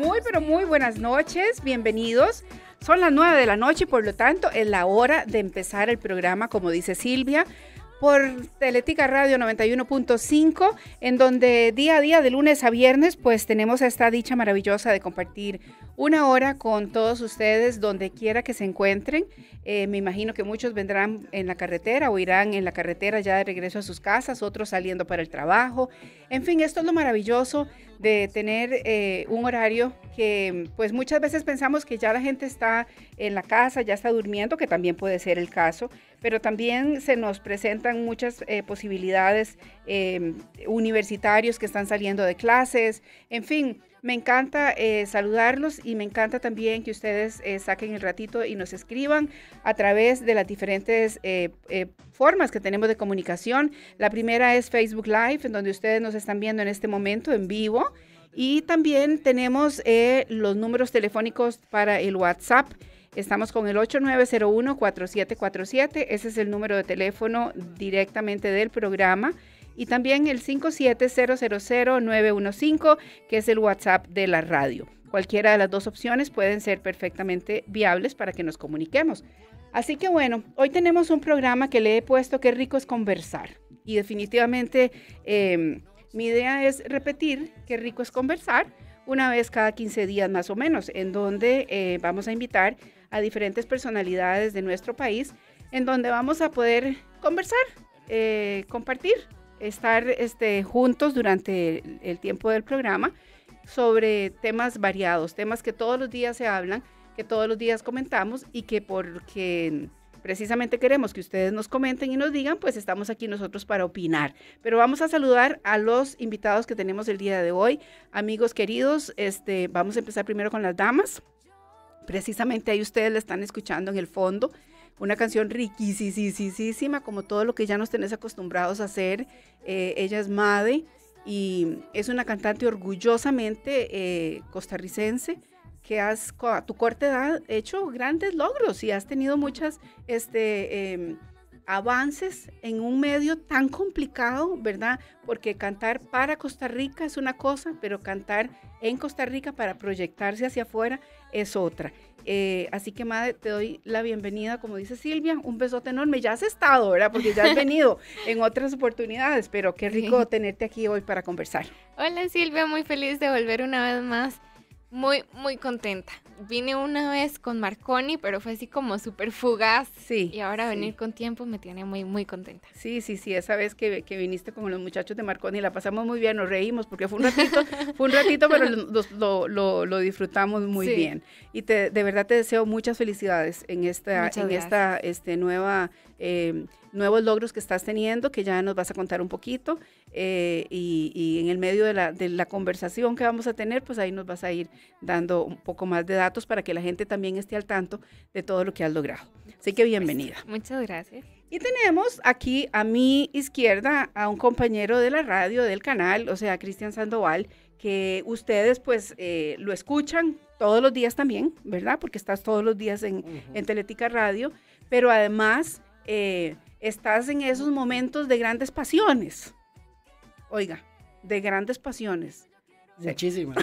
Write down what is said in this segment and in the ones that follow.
Muy, pero muy buenas noches, bienvenidos. Son las 9 de la noche y por lo tanto es la hora de empezar el programa, como dice Silvia, por Teletica Radio 91.5, en donde día a día, de lunes a viernes, pues tenemos esta dicha maravillosa de compartir una hora con todos ustedes donde quiera que se encuentren. Eh, me imagino que muchos vendrán en la carretera o irán en la carretera ya de regreso a sus casas, otros saliendo para el trabajo. En fin, esto es lo maravilloso de tener eh, un horario que pues muchas veces pensamos que ya la gente está en la casa, ya está durmiendo, que también puede ser el caso, pero también se nos presentan muchas eh, posibilidades universitarios que están saliendo de clases, en fin, me encanta eh, saludarlos y me encanta también que ustedes eh, saquen el ratito y nos escriban a través de las diferentes eh, formas que tenemos de comunicación. La primera es Facebook Live, en donde ustedes nos están viendo en este momento en vivo. Y también tenemos los números telefónicos para el WhatsApp. Estamos con el 8901-4747. Ese es el número de teléfono directamente del programa y también el 57000915, que es el WhatsApp de la radio. Cualquiera de las dos opciones pueden ser perfectamente viables para que nos comuniquemos. Así que bueno, hoy tenemos un programa que le he puesto Qué rico es conversar. Y definitivamente em, mi idea es repetir Qué rico es conversar una vez cada 15 días más o menos, en donde eh, vamos a invitar a diferentes personalidades de nuestro país, en donde vamos a poder conversar, eh, compartir estar este, juntos durante el, tiempo del programa sobre temas variados, temas que todos los días se hablan, que todos los días comentamos y que porque precisamente queremos que ustedes nos comenten y nos digan, pues estamos aquí nosotros para opinar. Pero vamos a saludar a los invitados que tenemos el día de hoy. Amigos queridos, este, vamos a empezar primero con las damas. Precisamente ahí ustedes la están escuchando en el fondo una canción riquísima, como todo lo que ya nos tenés acostumbrados a hacer. Eh, ella es madre y es una cantante orgullosamente eh, costarricense que has a tu corta edad hecho grandes logros y has tenido muchas este, em, avances en un medio tan complicado, ¿verdad? Porque cantar para Costa Rica es una cosa, pero cantar en Costa Rica para proyectarse hacia afuera es otra. Eh, así que, madre, te doy la bienvenida, como dice Silvia, un besote enorme. Ya has estado, ¿verdad? Porque ya has venido en otras oportunidades, pero qué rico tenerte aquí hoy para conversar. Hola Silvia, muy feliz de volver una vez más muy, muy contenta. Vine una vez con Marconi, pero fue así como súper fugaz. Sí. Y ahora venir con tiempo me tiene muy, muy contenta. Sí, sí, sí. Esa vez que, viniste con los muchachos de Marconi, la pasamos muy bien, nos reímos porque fue un ratito, fue un ratito, pero lo, disfrutamos muy bien. Y de verdad te deseo muchas felicidades en esta, en esta este, nueva eh, nuevos logros que estás teniendo, que ya nos vas a contar un poquito, eh, y, y, en el medio de la, de la, conversación que vamos a tener, pues ahí nos vas a ir dando un poco más de datos para que la gente también esté al tanto de todo lo que has logrado. Así que bienvenida. Pues, muchas gracias. Y tenemos aquí a mi izquierda a un compañero de la radio, del canal, o sea, Cristian Sandoval, que ustedes pues eh, lo escuchan todos los días también, ¿verdad? Porque estás todos los días en, en Teletica Radio, pero además... Eh, estás en esos momentos de grandes pasiones. Oiga, de grandes pasiones. Muchísimas.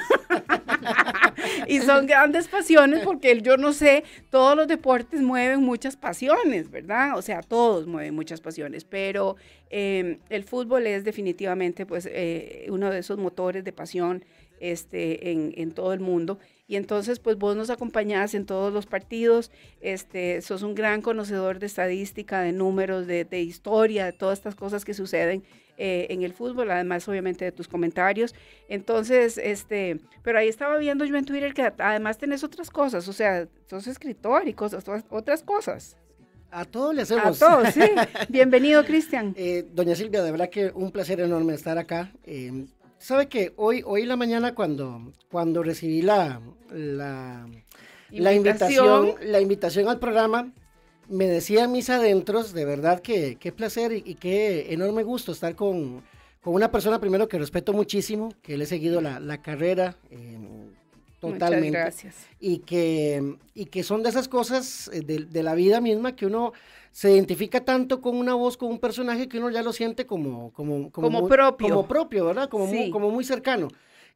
y son grandes pasiones porque yo no sé, todos los deportes mueven muchas pasiones, ¿verdad? O sea, todos mueven muchas pasiones, pero em, el fútbol es definitivamente pues eh, uno de esos motores de pasión este, en todo el mundo. Y entonces, pues vos nos acompañás en todos los partidos, este, sos un gran conocedor de estadística, de números, de, historia, de todas estas cosas que suceden eh, en el fútbol, además obviamente de tus comentarios. Entonces, este, pero ahí estaba viendo yo en Twitter que además tenés otras cosas, o sea, sos escritor y cosas, otras cosas. A todos le hacemos. A todos, sí. Bienvenido, Cristian. Eh, doña Silvia, de verdad que un placer enorme estar acá. Eh, sabe que hoy, hoy la mañana cuando, cuando recibí la, la, invitación, la invitación al programa, me decía mis adentros, de verdad que qué placer y, qué enorme gusto estar con, con, una persona primero que respeto muchísimo, que le he seguido la, carrera, en eh, Totalmente. gracias. Y que, y que son de esas cosas eh, de, la vida misma que uno se identifica tanto con una voz, con un personaje, que uno ya lo siente como, como, como, propio. Como propio, ¿verdad? Como, muy, como muy cercano.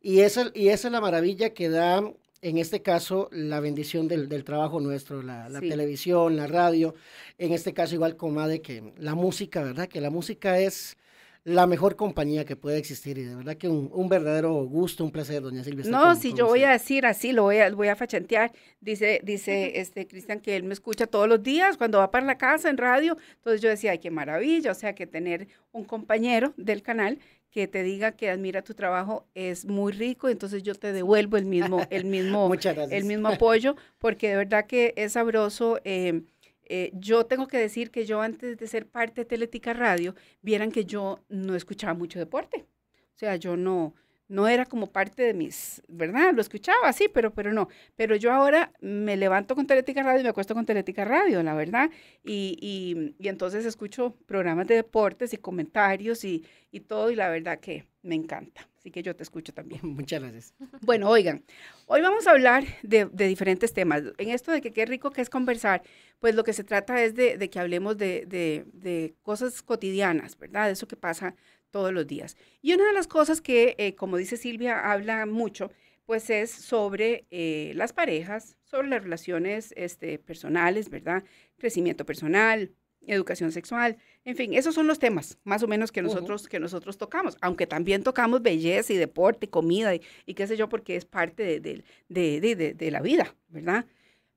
Y esa, y es la maravilla que da, en este caso, la bendición del, trabajo nuestro, la, televisión, la radio. En este caso, igual como que la música, ¿verdad? Que la música es la mejor compañía que puede existir y de verdad que un, verdadero gusto, un placer, doña Silvia. No, si yo voy a decir así, lo voy a, voy a fachantear, dice, dice este Cristian que él me escucha todos los días cuando va para la casa en radio, entonces yo decía, ay, qué maravilla, o sea, que tener un compañero del canal que te diga que admira tu trabajo es muy rico, entonces yo te devuelvo el mismo, el mismo, el mismo apoyo, porque de verdad que es sabroso. Eh, eh, yo tengo que decir que yo antes de ser parte de Teletica Radio, vieran que yo no escuchaba mucho deporte. O sea, yo no, no era como parte de mis, ¿verdad? Lo escuchaba, sí, pero, pero no. Pero yo ahora me levanto con Teletica Radio y me acuesto con Teletica Radio, la verdad. Y, entonces escucho programas de deportes y comentarios y todo, y la verdad que me encanta. Así que yo te escucho también. Muchas gracias. Bueno, oigan, hoy vamos a hablar de, diferentes temas. En esto de que qué rico que es conversar, pues lo que se trata es de, que hablemos de, cosas cotidianas, ¿verdad? De eso que pasa todos los días. Y una de las cosas que, eh, como dice Silvia, habla mucho, pues es sobre eh, las parejas, sobre las relaciones este, personales, ¿verdad? Crecimiento personal, educación sexual, en fin, esos son los temas más o menos que nosotros, que nosotros tocamos, aunque también tocamos belleza y deporte, comida y, qué sé yo, porque es parte de, la vida, ¿verdad?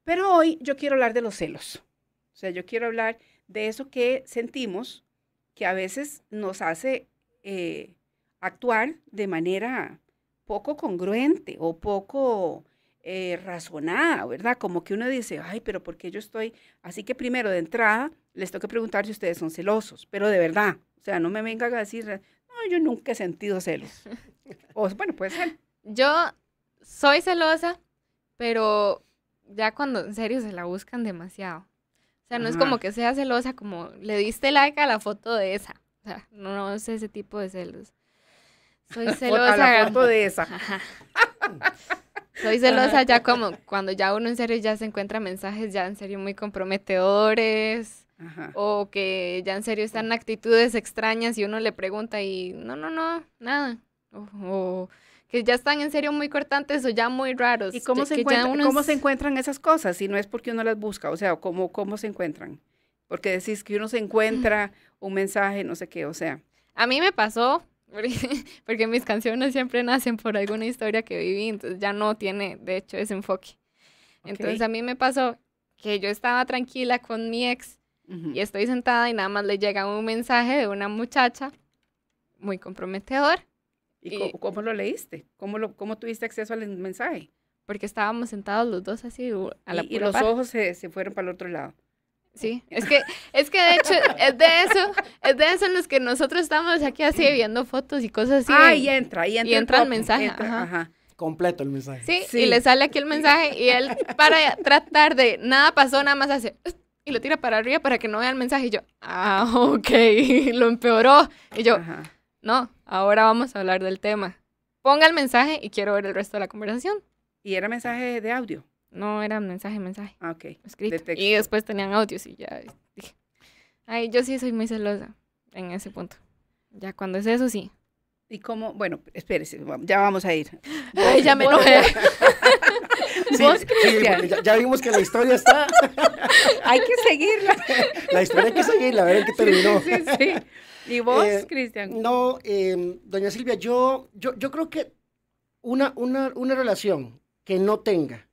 Pero hoy yo quiero hablar de los celos, o sea, yo quiero hablar de eso que sentimos que a veces nos hace eh, actuar de manera poco congruente o poco... Eh, razonada, ¿verdad? Como que uno dice, ay, pero ¿por qué yo estoy? Así que primero de entrada, les toca preguntar si ustedes son celosos, pero de verdad, o sea, no me vengan a decir, no, yo nunca he sentido celos. O bueno, puede ser. Yo soy celosa, pero ya cuando en serio se la buscan demasiado. O sea, no es como que sea celosa, como le diste like a la foto de esa. O sea, no, es ese tipo de celos. Soy celosa. a la foto de esa. Soy celosa ya como cuando ya uno en serio ya se encuentra mensajes ya en serio muy comprometedores. O que ya en serio están actitudes extrañas y uno le pregunta y no, no, no, nada. O, que ya están en serio muy cortantes o ya muy raros. ¿Y cómo, se, cómo se encuentran esas cosas? Si no es porque uno las busca, o sea, ¿cómo, cómo se encuentran? Porque decís que uno se encuentra un mensaje, no sé qué, o sea. A mí me pasó, porque mis canciones siempre nacen por alguna historia que viví, entonces ya no tiene, de hecho, ese enfoque. Entonces a mí me pasó que yo estaba tranquila con mi ex y estoy sentada y nada más le llega un mensaje de una muchacha muy comprometedor. ¿Y, cómo lo leíste? ¿Cómo, lo, ¿Cómo tuviste acceso al mensaje? Porque estábamos sentados los dos así a la Y, los ojos se, fueron para el otro lado. Sí, es que, es que de hecho, es de eso, es de eso en los que nosotros estamos aquí así viendo fotos y cosas así. Ah, y entra, ahí entra. Y entra el, mensaje. Completo el mensaje. Sí, sí, y le sale aquí el mensaje y él para tratar de, nada pasó, nada más hace y lo tira para arriba para que no vea el mensaje. Y yo, ah, ok, lo empeoró. Y yo, no, ahora vamos a hablar del tema. Ponga el mensaje y quiero ver el resto de la conversación. ¿Y era mensaje de audio? No, era mensaje, mensaje. Ah, ok. Escrito. y después tenían audios y ya dije, ay, yo sí soy muy celosa en ese punto. Ya cuando es eso, sí. ¿Y cómo? Bueno, espérese, ya vamos a ir. Ay, ya me enojé. ¿Vos, Cristian? Sí, ya, vimos que la historia está. hay que seguirla. La historia hay que seguirla, la verdad que que terminó. Sí, sí, ¿Y vos, eh, Cristian? No, em, doña Silvia, yo, yo, yo creo que una, una, una relación que no tenga,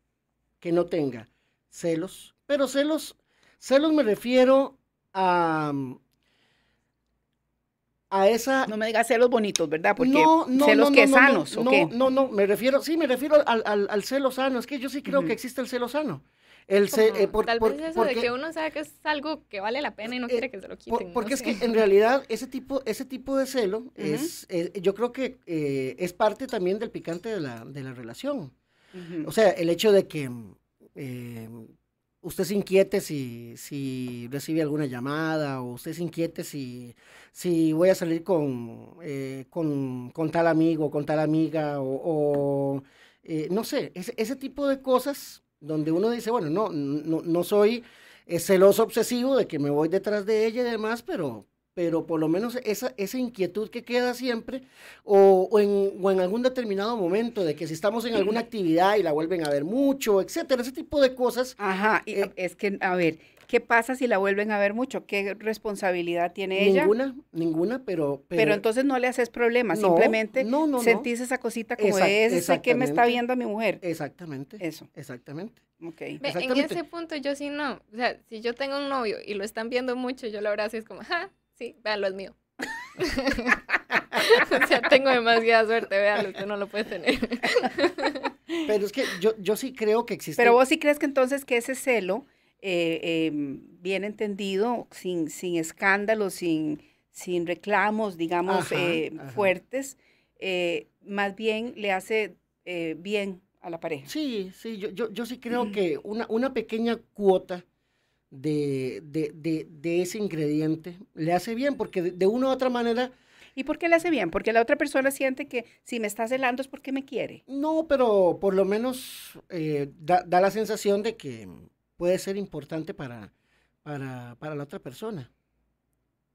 que no tenga celos, pero celos, celos me refiero a, a esa... No me digas celos bonitos, ¿verdad? Porque no, no, celos que sanos, ¿o qué? No, no, me refiero, sí, me refiero al, al, celo sano. Es que yo sí creo que existe el celo sano. El eh, Tal vez eso de que uno sabe que es algo que vale la pena y no eh, quiere que se lo quiten. porque es que en realidad ese tipo, ese tipo de celo es, eh, yo creo que es parte también del picante de la, de la relación. O sea, el hecho de que usted se inquiete si, si recibe alguna llamada o usted se inquiete si, si voy a salir con, eh, con, tal amigo, con tal amiga o, eh, no sé, ese, ese, tipo de cosas donde uno dice, bueno, no, no, no soy eh, celoso obsesivo de que me voy detrás de ella y demás, pero, pero por lo menos esa, esa inquietud que queda siempre, o, en, algún determinado momento, de que si estamos en alguna actividad y la vuelven a ver mucho, etcétera, ese tipo de cosas. Ajá, eh, es que, a ver, ¿qué pasa si la vuelven a ver mucho? ¿Qué responsabilidad tiene ella? Ninguna, ninguna, pero, pero... entonces no le haces problema, simplemente no, no, sentís esa cosita como exact, ese que me está viendo a mi mujer. Exactamente. Eso. Exactamente. Okay. En ese punto yo sí no, o sea, si yo tengo un novio y lo están viendo mucho, yo lo abrazo y es como, Sí, véanlo, es mío. o sea, tengo demasiada suerte, véanlo, usted no lo puede tener. Pero es que yo, sí creo que existe. Pero vos sí crees que entonces que ese celo, eh, em, bien entendido, sin, sin escándalos, sin, sin reclamos, digamos, eh, fuertes, eh, más bien le hace bien a la pareja. Sí, sí, yo, sí creo mm. que una, una pequeña cuota de, de, ese ingrediente le hace bien, porque de, una u otra manera... ¿Y por qué le hace bien? Porque la otra persona siente que si me está celando es porque me quiere. No, pero por lo menos eh, da, la sensación de que puede ser importante para, para, la otra persona.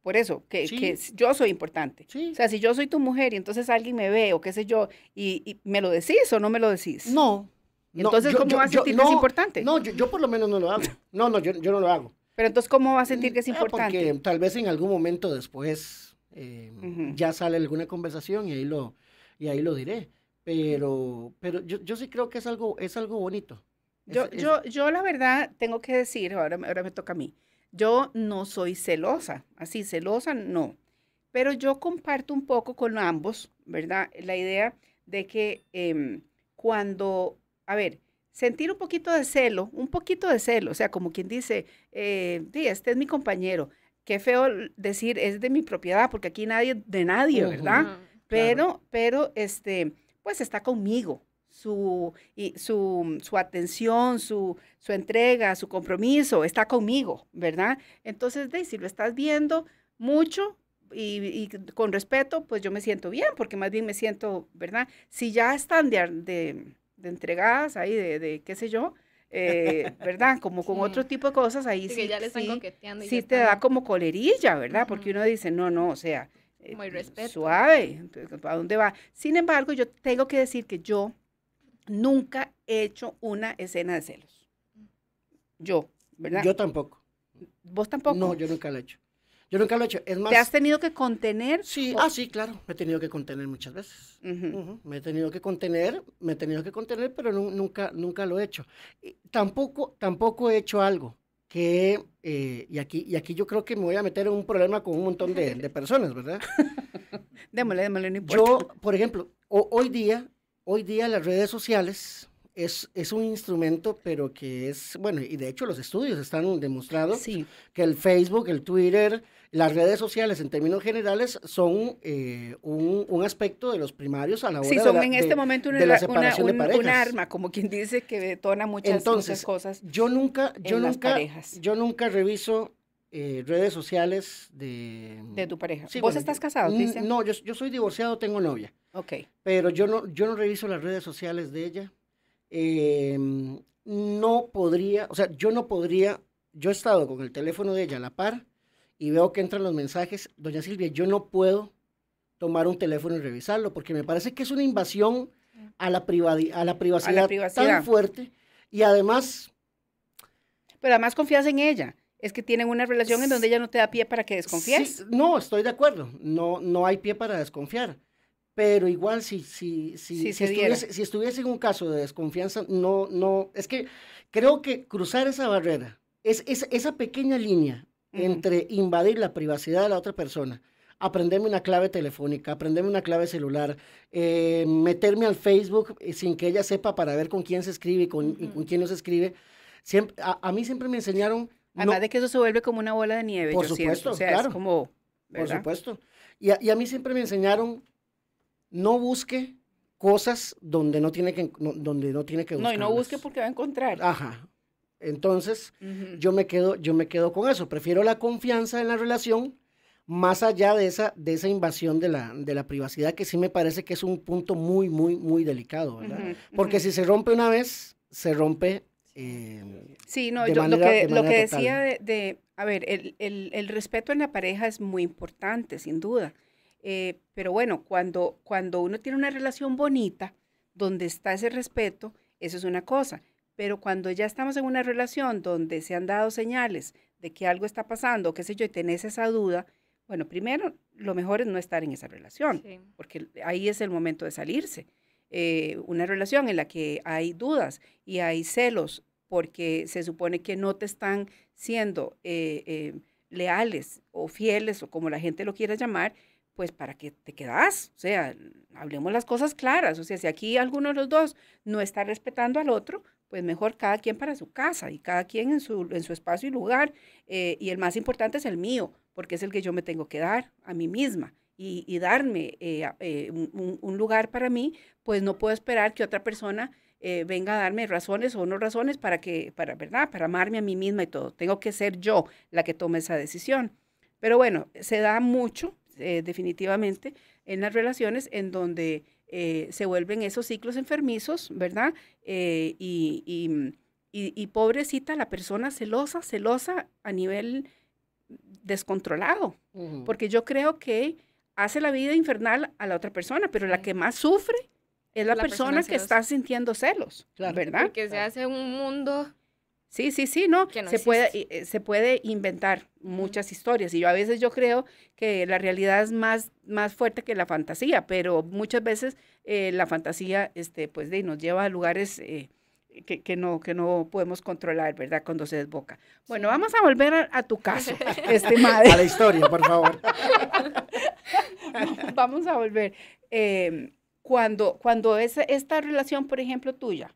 Por eso, que, yo soy importante. O sea, si yo soy tu mujer y entonces alguien me ve o qué sé yo, y, me lo decís o no me lo decís. No, entonces, ¿cómo va a sentir que es importante? No, yo, por lo menos no lo hago. No, no, yo, no lo hago. Pero entonces, ¿cómo va a sentir que es mm, ah, importante? porque tal vez en algún momento después eh, ya sale alguna conversación y ahí lo, y ahí lo diré. Pero, pero yo, sí creo que es algo, es algo bonito. yo, Yo, yo la verdad tengo que decir, ahora, ahora me toca a mí, yo no soy celosa, así celosa no, pero yo comparto un poco con ambos, ¿verdad? La idea de que em, cuando a ver, sentir un poquito de celo, un poquito de celo, o sea, como quien dice, eh, este es mi compañero. Qué feo decir es de mi propiedad, porque aquí nadie de nadie, ¿verdad? Pero, pero, este, pues está conmigo. Su, y, su, su atención, su, su entrega, su compromiso está conmigo, ¿verdad? Entonces, de, si lo estás viendo mucho, y, y, con respeto, pues yo me siento bien, porque más bien me siento, ¿verdad? Si ya están de, de entregadas ahí, de, de qué sé yo, eh, ¿verdad? Como con otro tipo de cosas ahí sí. te da como colerilla, ¿verdad? Porque uno dice, no, no, o sea, eh, Muy eh, suave, ¿a dónde va? Sin embargo, yo tengo que decir que yo nunca he hecho una escena de celos. Mm. Yo, ¿verdad? Yo tampoco. ¿Vos tampoco? No, yo nunca la he hecho. Yo nunca lo he hecho. Es más. ¿Te has tenido que contener? Sí, ah, sí, claro. Me he tenido que contener muchas veces. Me he tenido que contener, me he tenido que contener, pero nunca, nunca lo he hecho. tampoco, tampoco he hecho algo que, eh, y, aquí, y aquí yo creo que me voy a meter en un problema con un montón de, personas, ¿verdad? démosle, démosle, no importa. Yo, por ejemplo, hoy día, hoy día las redes sociales es, un instrumento, pero que es, bueno, y de hecho los estudios están demostrando que el Facebook, el Twitter, las redes sociales en términos generales son eh, un, aspecto de los primarios a la hora sí, son de la, en este de, momento una, de una, un, arma, como quien dice, que detona muchas, Entonces, cosas. Yo nunca, yo nunca, yo nunca reviso eh, redes sociales de... De tu pareja. Sí, ¿Vos estás casado, dice? No, yo, soy divorciado, tengo novia. Ok. Pero yo no, yo no reviso las redes sociales de ella. Em, no podría, o sea, yo no podría, yo he estado con el teléfono de ella a la par y veo que entran los mensajes, doña Silvia, yo no puedo tomar un teléfono y revisarlo porque me parece que es una invasión a la, privacidad, a la privacidad tan fuerte y además... Pero además confías en ella. Es que tienen una relación en donde ella no te da pie para que desconfíes. no, estoy de acuerdo. No, no hay pie para desconfiar pero igual si, si, si, si, estuviese, en un caso de desconfianza, no, no, es que creo que cruzar esa barrera, es, es esa pequeña línea entre invadir la privacidad de la otra persona, aprenderme una clave telefónica, aprenderme una clave celular, eh, meterme al Facebook eh, sin que ella sepa para ver con quién se escribe y con, quién no se escribe. Siempre, a, mí siempre me enseñaron... Además de que eso se vuelve como una bola de nieve. Por supuesto, O sea, claro. Es como, por supuesto. Y a, y a, mí siempre me enseñaron no busque cosas donde no tiene que, donde no tiene que buscar. No, y no busque porque va a encontrar. Ajá. Entonces, yo, me quedo, yo me quedo con eso. Prefiero la confianza en la relación más allá de esa, de esa invasión de la, de la privacidad, que sí me parece que es un punto muy, muy, muy delicado, ¿verdad? Porque si se rompe una vez, se rompe. Eh, sí, no, yo lo que, lo que decía de, de, a ver, el, el, el respeto en la pareja es muy importante, sin duda eh, pero bueno, cuando, cuando uno tiene una relación bonita, donde está ese respeto, eso es una cosa. Pero cuando ya estamos en una relación donde se han dado señales de que algo está pasando, qué sé yo, y tenés esa duda, bueno, primero, lo mejor es no estar en esa relación, porque ahí es el momento de salirse. Eh, una relación en la que hay dudas y hay celos porque se supone que no te están siendo eh, leales o fieles o como la gente lo quiera llamar, pues para qué te quedas, o sea, hablemos las cosas claras, o sea, si aquí alguno de los dos no está respetando al otro, pues mejor cada quien para su casa y cada quien en su, en su espacio y lugar, eh, y el más importante es el mío, porque es el que yo me tengo que dar a mí misma y, darme eh, eh, un, lugar para mí, pues no puedo esperar que otra persona venga a darme razones o no razones para que, para, ¿verdad? Para amarme a mí misma y todo. Tengo que ser yo la que tome esa decisión. Pero bueno, se da mucho eh, definitivamente en las relaciones en donde eh, se vuelven esos ciclos enfermizos, ¿verdad? Eh, mm, y, pobrecita la persona celosa, celosa a nivel descontrolado, porque yo creo que hace la vida infernal a la otra persona, pero la que más sufre es la, persona, que está sintiendo celos, ¿verdad? que se hace un mundo Sí, sí, sí, ¿no? se, puede, eh, se puede inventar muchas historias y yo a veces yo creo que la realidad es más, más fuerte que la fantasía, pero muchas veces eh, la fantasía este, pues, de, nos lleva a lugares eh, que, no, que no podemos controlar, ¿verdad? Cuando se desboca. Bueno, vamos a volver a, tu caso, este madre. A la historia, por favor. vamos a volver. Em, cuando, cuando es esta relación, por ejemplo, tuya,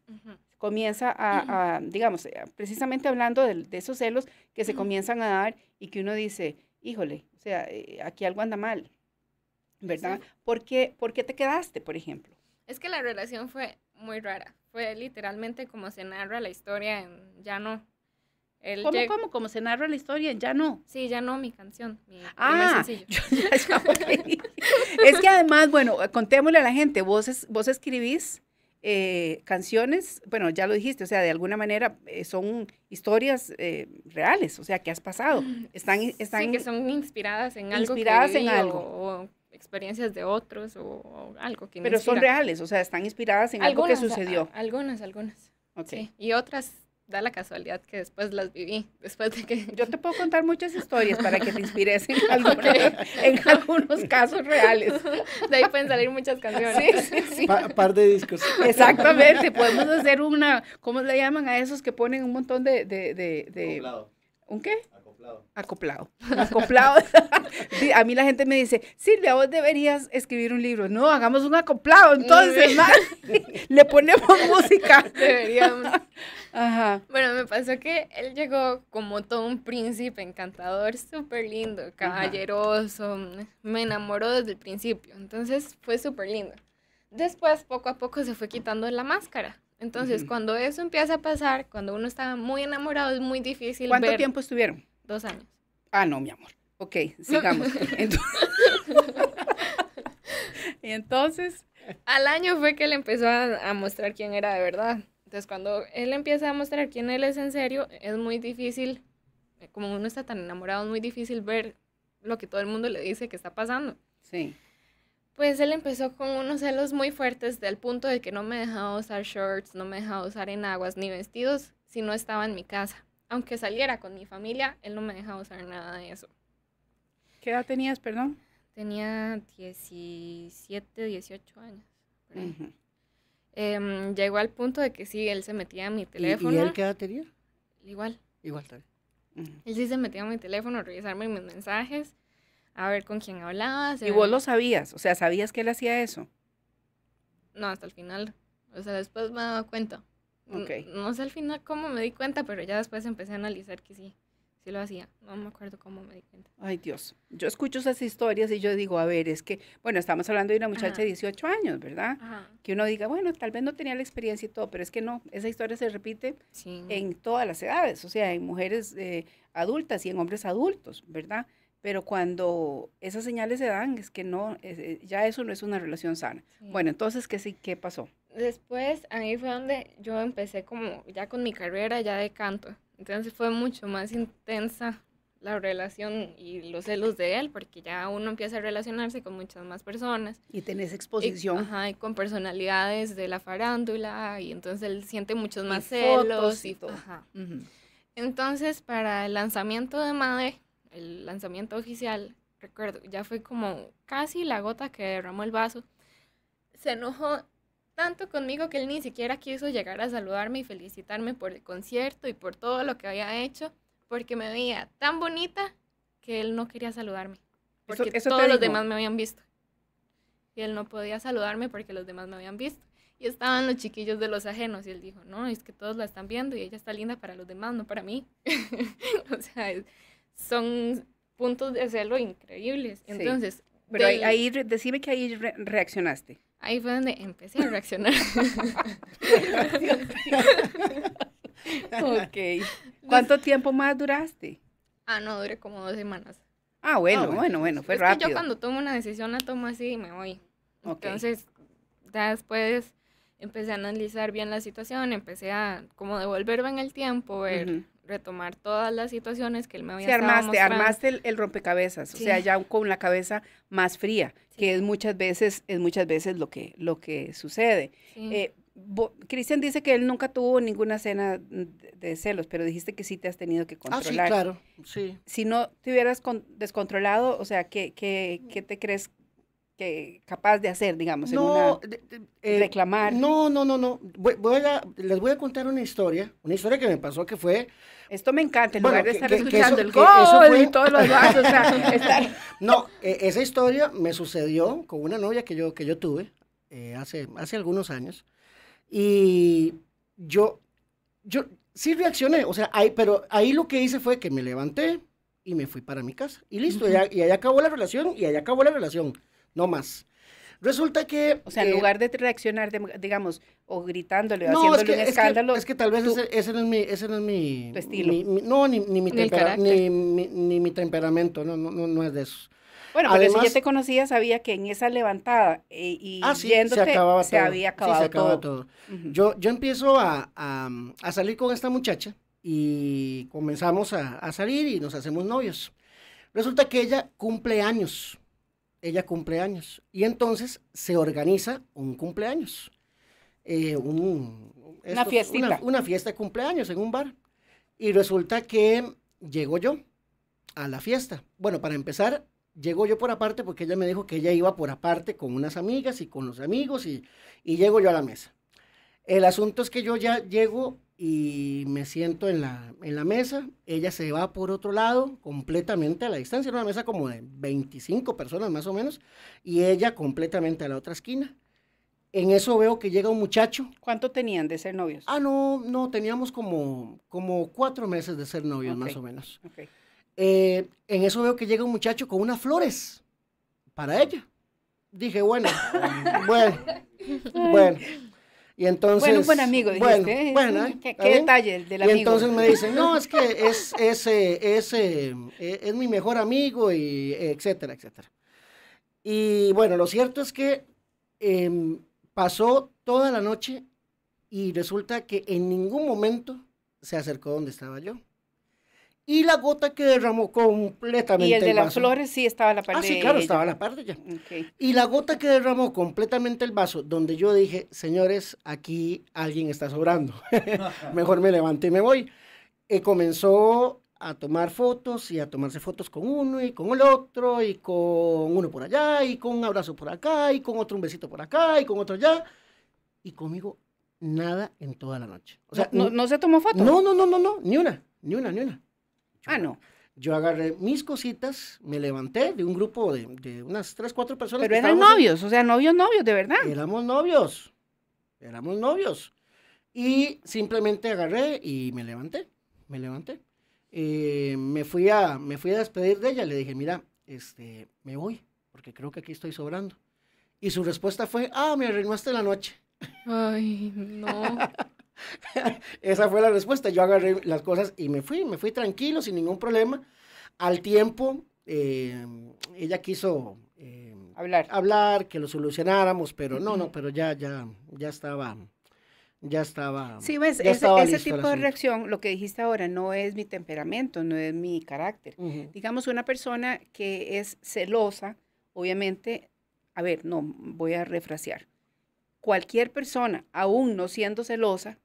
comienza a, digamos, eh, precisamente hablando de, esos celos que se comienzan a dar y que uno dice, híjole, o sea, eh, aquí algo anda mal, ¿verdad? ¿Por, qué, te quedaste, por ejemplo? Es que la relación fue muy rara, fue literalmente como se narra la historia en Ya no, como ¿Cómo, Como se narra la historia, ya no. Sí, ya no, mi canción. ah, Yo, ya, es que además, bueno, contémosle a la gente, vos, vos escribís eh, canciones, bueno, ya lo dijiste, o sea, de alguna manera eh, son historias eh, reales, o sea, que has pasado. Mm, están, están sí, que son inspiradas en algo. que en O, experiencias de otros o, algo que... Pero son reales, o sea, están inspiradas en algo que sucedió. algunas, algunas. Sí. Y otras da la casualidad que después las viví, después de que... Yo te puedo contar muchas historias para que te inspires en, algunos, casos reales. De ahí pueden salir muchas canciones. Sí, par de discos. Exactamente, podemos hacer una, ¿cómo le llaman a esos que ponen un montón de... de, de, de ¿Un qué? Acoplado. Acoplado. a mí la gente me dice, Silvia, vos deberías escribir un libro. No, hagamos un acoplado, entonces, más, le ponemos música. Deberíamos. Ajá. Bueno, me pasó que él llegó como todo un príncipe encantador, súper lindo, caballeroso. Me enamoró desde el principio, entonces fue súper lindo. Después, poco a poco, se fue quitando la máscara. Entonces, cuando eso empieza a pasar, cuando uno está muy enamorado, es muy difícil. ¿Cuánto tiempo estuvieron? Dos años. Ah, no, mi amor. Ok, sigamos. Entonces, y entonces... Al año fue que él empezó a, a, mostrar quién era de verdad. Entonces, cuando él empieza a mostrar quién él es en serio, es muy difícil, como uno está tan enamorado, es muy difícil ver lo que todo el mundo le dice que está pasando. Sí. Pues él empezó con unos celos muy fuertes del punto de que no me dejaba usar shorts, no me dejaba usar enaguas ni vestidos si no estaba en mi casa aunque saliera con mi familia, él no me dejaba usar nada de eso. ¿Qué edad tenías, perdón? Tenía 17, 18 años. Em, llegó al punto de que sí, él se metía a mi teléfono. ¿Y, él qué edad tenía? Igual. Igual también. Él sí se metía a mi teléfono a revisarme mis mensajes, a ver con quién hablaba. ¿Y vos lo sabías? O sea, ¿sabías que él hacía eso? No, hasta el final. O sea, después me daba cuenta. No, sé al final cómo me di cuenta, pero ya después empecé a analizar que sí, sí lo hacía. No me acuerdo cómo me di cuenta. Ay, Dios. Yo escucho esas historias y yo digo, a ver, es que, bueno, estamos hablando de una muchacha de 18 años, ¿verdad? Que uno diga, bueno, tal vez no tenía la experiencia y todo, pero es que no, esa historia se repite en todas las edades, o sea, en mujeres eh, adultas y en hombres adultos, ¿verdad? Pero cuando esas señales se dan, es que no, eh, ya eso no es una relación sana. Bueno, entonces, ¿qué, sí, ¿qué pasó? después ahí fue donde yo empecé como ya con mi carrera ya de canto. Entonces fue mucho más intensa la relación y los celos de él, porque ya uno empieza a relacionarse con muchas más personas. Y tenés exposición. ajá, y con personalidades de la farándula, y entonces él siente muchos más celos y, todo. Entonces, para el lanzamiento de made el lanzamiento oficial, recuerdo, ya fue como casi la gota que derramó el vaso. Se enojó tanto conmigo que él ni siquiera quiso llegar a saludarme y felicitarme por el concierto y por todo lo que había hecho, porque me veía tan bonita que él no quería saludarme, porque todos los demás me habían visto. Y él no podía saludarme porque los demás me habían visto. Y estaban los chiquillos de los ajenos y él dijo, no, es que todos la están viendo y ella está linda para los demás, no para mí. o sea, son puntos de celo increíbles. Entonces... Pero ahí, decime que ahí reaccionaste. Ahí fue donde empecé a reaccionar. ok. ¿Cuánto tiempo más duraste? Ah, no, duré como dos semanas. Ah, bueno, ah, bueno. bueno, fue rápido. yo cuando tomo una decisión la tomo así y me voy. Entonces, ya después empecé a analizar bien la situación, empecé a como devolverme en el tiempo, ver, retomar todas las situaciones que él me había sí, armaste, armaste el, rompecabezas, o sea, ya con la cabeza más fría, que es muchas veces, es muchas veces lo que, lo que sucede. Eh, Cristian dice que él nunca tuvo ninguna cena de celos, pero dijiste que sí te has tenido que ah, controlar. sí, claro, sí. Si no te hubieras descontrolado, o sea, ¿qué, qué te crees capaz de hacer, digamos, en una, eh, reclamar. No, no, no, no. les voy a contar una historia, una historia que me pasó que fue. Esto me encanta, en lugar de estar escuchando el gol y todos los vasos No, e, esa historia me sucedió con una novia que yo, que yo tuve eh, hace, hace algunos años y yo, yo sí reaccioné, o sea, ahí, pero ahí lo que hice fue que me levanté y me fui para mi casa y listo, y, ahí acabó la relación y ahí acabó la relación no más. Resulta que... O sea, en eh, lugar de reaccionar, digamos, o gritándole, o haciéndole un escándalo... Es que, es que tal vez ese, no es mi... Ese no es mi, estilo. no, ni, mi tempera, ni, mi, mi temperamento, no, no, no es de eso. Bueno, pero si yo te conocía, sabía que en esa levantada eh, y ah, se, acababa se había acabado todo. yo, yo empiezo a, a, a, salir con esta muchacha y comenzamos a, a, salir y nos hacemos novios. Resulta que ella cumple años ella cumple años. Y entonces se organiza un cumpleaños. Eh, una Una, fiesta de cumpleaños en un bar. Y resulta que llego yo a la fiesta. Bueno, para empezar, llego yo por aparte porque ella me dijo que ella iba por aparte con unas amigas y con los amigos y, y llego yo a la mesa. El asunto es que yo ya llego y me siento en la, mesa, ella se va por otro lado, completamente a la distancia, era una mesa como de 25 personas más o menos, y ella completamente a la otra esquina. En eso veo que llega un muchacho. ¿Cuánto tenían de ser novios? Ah, no, no, teníamos como, como cuatro meses de ser novios más o menos. Eh, en eso veo que llega un muchacho con unas flores para ella. Dije, bueno, bueno, bueno. Y entonces... Bueno, un buen amigo, dijiste. ¿eh? Bueno, ¿eh? ¿Qué, detalle del amigo? Y entonces me dicen, no, es que es, ese es, eh, es mi mejor amigo, y etcétera, etcétera. Y bueno, lo cierto es que em, pasó toda la noche y resulta que en ningún momento se acercó donde estaba yo y la gota que derramó completamente. Y el de las flores sí estaba la parte ah, sí, claro, estaba la parte de Y la gota que derramó completamente el vaso, donde yo dije, señores, aquí alguien está sobrando. Mejor me levanto y me voy. Y comenzó a tomar fotos y a tomarse fotos con uno y con el otro y con uno por allá y con un abrazo por acá y con otro un besito por acá y con otro allá y conmigo nada en toda la noche. O sea, no, se tomó foto. No, no, no, no, no, ni una, ni una, ni una. Ah, no. Yo agarré mis cositas, me levanté de un grupo de, de unas tres, cuatro personas. Pero eran novios, o sea, novios, novios, de verdad. Éramos novios, éramos novios. Y simplemente agarré y me levanté, me levanté. Eh, me, fui a, me fui a despedir de ella, le dije, mira, este, me voy, porque creo que aquí estoy sobrando. Y su respuesta fue, ah, me arruinaste la noche. Ay, no. Esa fue la respuesta. Yo agarré las cosas y me fui, me fui tranquilo, sin ningún problema. Al tiempo, eh, ella quiso eh, hablar. hablar, que lo solucionáramos, pero no, no, pero ya, ya, ya estaba ya estaba. Sí, ves, ese, tipo de reacción, lo que dijiste ahora, no es mi temperamento, no es mi carácter. Digamos, una persona que es celosa, obviamente, a ver, no, voy a refrasear. Cualquier persona, aún no siendo celosa,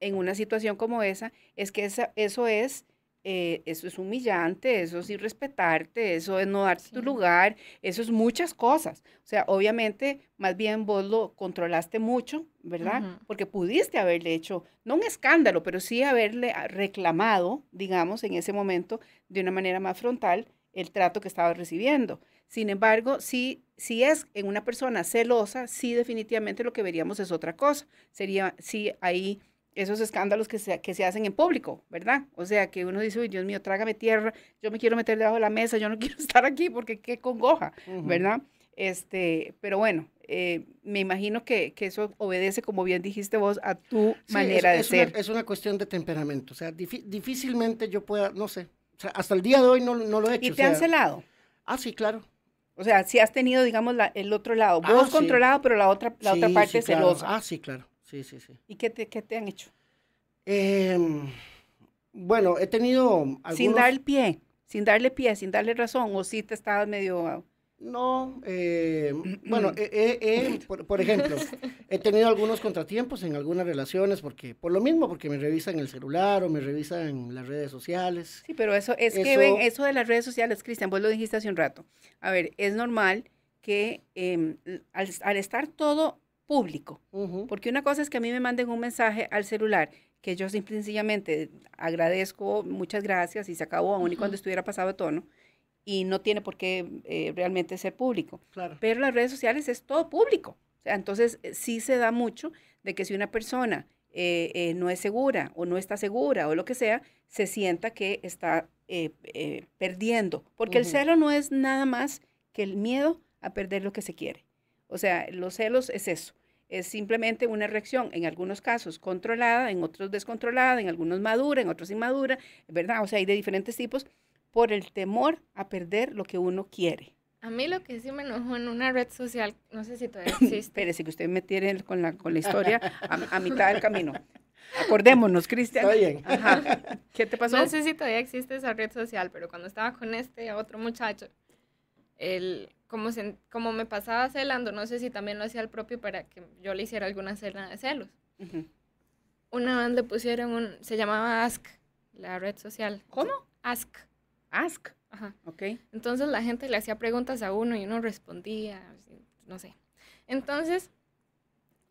en una situación como esa es que esa, eso es... Eh, eso es humillante, eso es irrespetarte, eso es no darte tu lugar, eso es muchas cosas. O sea, obviamente, más bien vos lo controlaste mucho, ¿verdad? Porque pudiste haberle hecho, no un escándalo, pero sí haberle ah, reclamado, digamos, en ese momento, de una manera más frontal, el trato que estaba recibiendo. Sin embargo, si, si es en una persona celosa, sí definitivamente lo que veríamos es otra cosa. Sería, sí, ahí esos escándalos que se, que se hacen en público, ¿verdad? O sea, que uno dice, uy, Dios mío, trágame tierra, yo me quiero meter debajo de la mesa, yo no quiero estar aquí porque qué congoja, ¿verdad? Este, pero bueno, eh, me imagino que, que, eso obedece, como bien dijiste vos, a tu manera de ser. es una cuestión de temperamento, o sea, difícilmente yo pueda, no sé, hasta el día de hoy no, no lo he hecho. ¿Y te han celado? Ah, sí, claro. O sea, si has tenido, digamos, el otro lado, ah, vos controlado, pero la otra, la otra parte celosa. Ah, sí, claro. Sí, sí, sí. ¿Y qué te, han hecho? Em, bueno, he tenido... Algunos... Sin dar el pie, sin darle pie, sin darle razón, o si sí te estabas medio... No, eh, bueno, por, ejemplo, he tenido algunos contratiempos en algunas relaciones porque por lo mismo, porque me revisan el celular o me revisan las redes sociales. Sí, pero eso es que eso de las redes sociales, Cristian, vos lo dijiste hace un rato. A ver, es normal que em, al, estar todo público. Porque una cosa es que a mí me manden un mensaje al celular que yo sencillamente agradezco, muchas gracias y se acabó, aún y cuando estuviera pasado tono, y no tiene por qué eh, realmente ser público. Claro. Pero las redes sociales es todo público. entonces eh, sí se da mucho de que si una persona eh, no es segura o no está segura o lo que sea, se sienta que está perdiendo. Porque el celo no es nada más que el miedo a perder lo que se quiere. O sea, los celos es eso, es simplemente una reacción, en algunos casos controlada, en otros descontrolada, en algunos madura, en otros inmadura, ¿verdad? O sea, hay de diferentes tipos por el temor a perder lo que uno quiere. A mí lo que sí me enojó en una red social, no sé si todavía existe. Espérese que usted me tiene con la, con la historia a, mitad del camino. Acordémonos, Cristian. Está bien. ¿Qué te pasó? No sé si todavía existe esa red social, pero cuando estaba con este otro muchacho, el como, como me pasaba celando, no sé si también lo hacía el propio para que yo le hiciera alguna cena de celos. Una vez le pusieron un, se llamaba Ask, la red social. ¿Cómo? Ask. Ask. Ajá. Ok. Entonces la gente le hacía preguntas a uno y uno respondía, no sé. Entonces,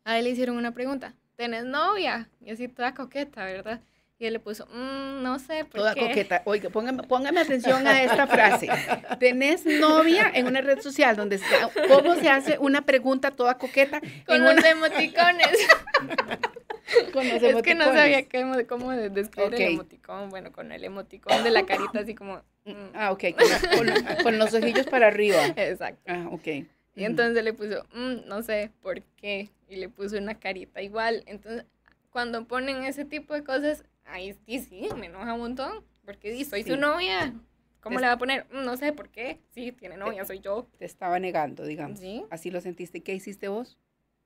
a él le hicieron una pregunta, ¿tenés novia? Y así toda coqueta, ¿verdad? Y él le puso, mm, no sé por qué? Toda coqueta. Oiga, póngame, póngame atención a esta frase. Tenés novia en una red social donde cómo se hace una pregunta toda coqueta. Con los emoticones. con los emoticones. es que no sabía cómo describir el emoticón. Bueno, con el emoticón de la carita así como. Mm, mm. Ah, ok. Con, los ojillos para arriba. Exacto. Ah, ok. Y entonces le puso, no sé por qué. Y le puso una carita igual. Entonces, cuando ponen ese tipo de cosas, ahí sí, sí, me enoja un montón. Porque dice, soy su novia. ¿Cómo le va a poner? Mm, no sé por qué. Sí, tiene novia, soy yo. Te estaba negando, digamos. Así lo sentiste. ¿Qué hiciste vos?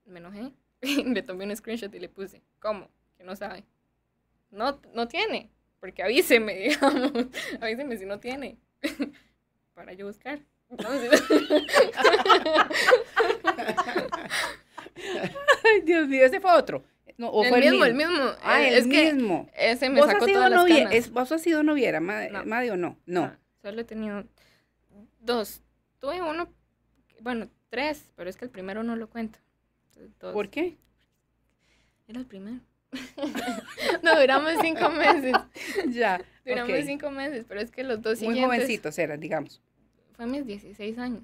Me enojé. le tomé un screenshot y le puse. ¿Cómo? Que no sabe. No, no tiene. Porque avíseme, digamos. avíseme si no tiene. Para yo buscar. Ay, Dios mío, ese fue otro. No, el, mismo, el mismo, Ah, eh, es mismo. Que ese me sacó sido todas las ¿Vos has sido noviera, Madi, no. o no? no? Solo he tenido dos. Tuve uno, bueno, tres, pero es que el primero no lo cuento. ¿Por qué? Era el primero. no, duramos cinco meses. ya. Duramos cinco meses, pero es que los dos Muy Muy jovencitos eran, digamos. Fue a mis 16 años.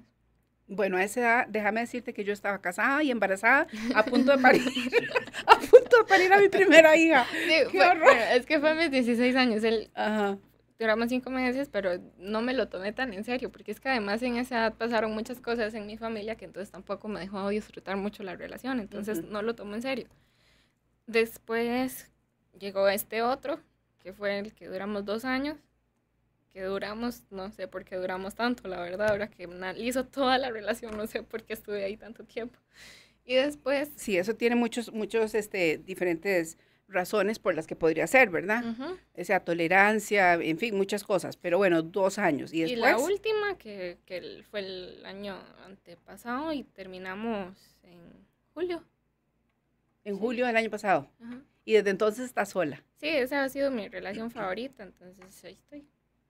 Bueno, a esa edad, déjame decirte que yo estaba casada y embarazada, a punto de parir. para ir a mi primera hija. es que fue a mis 16 años. El, Duramos cinco meses, pero no me lo tomé tan en serio, porque es que además en esa edad pasaron muchas cosas en mi familia que entonces tampoco me dejó disfrutar mucho la relación, entonces no lo tomo en serio. Después llegó este otro, que fue el que duramos dos años, que duramos, no sé por qué duramos tanto, la verdad, ahora que analizo toda la relación, no sé por qué estuve ahí tanto tiempo. Y después... Sí, eso tiene muchos, muchos este, diferentes razones por las que podría ser, ¿verdad? Esa tolerancia, en fin, muchas cosas. Pero bueno, dos años. Y, después? la última, que, fue el año antepasado y terminamos en julio. En julio del año pasado. Y desde entonces está sola. Sí, esa ha sido mi relación favorita, entonces ahí estoy.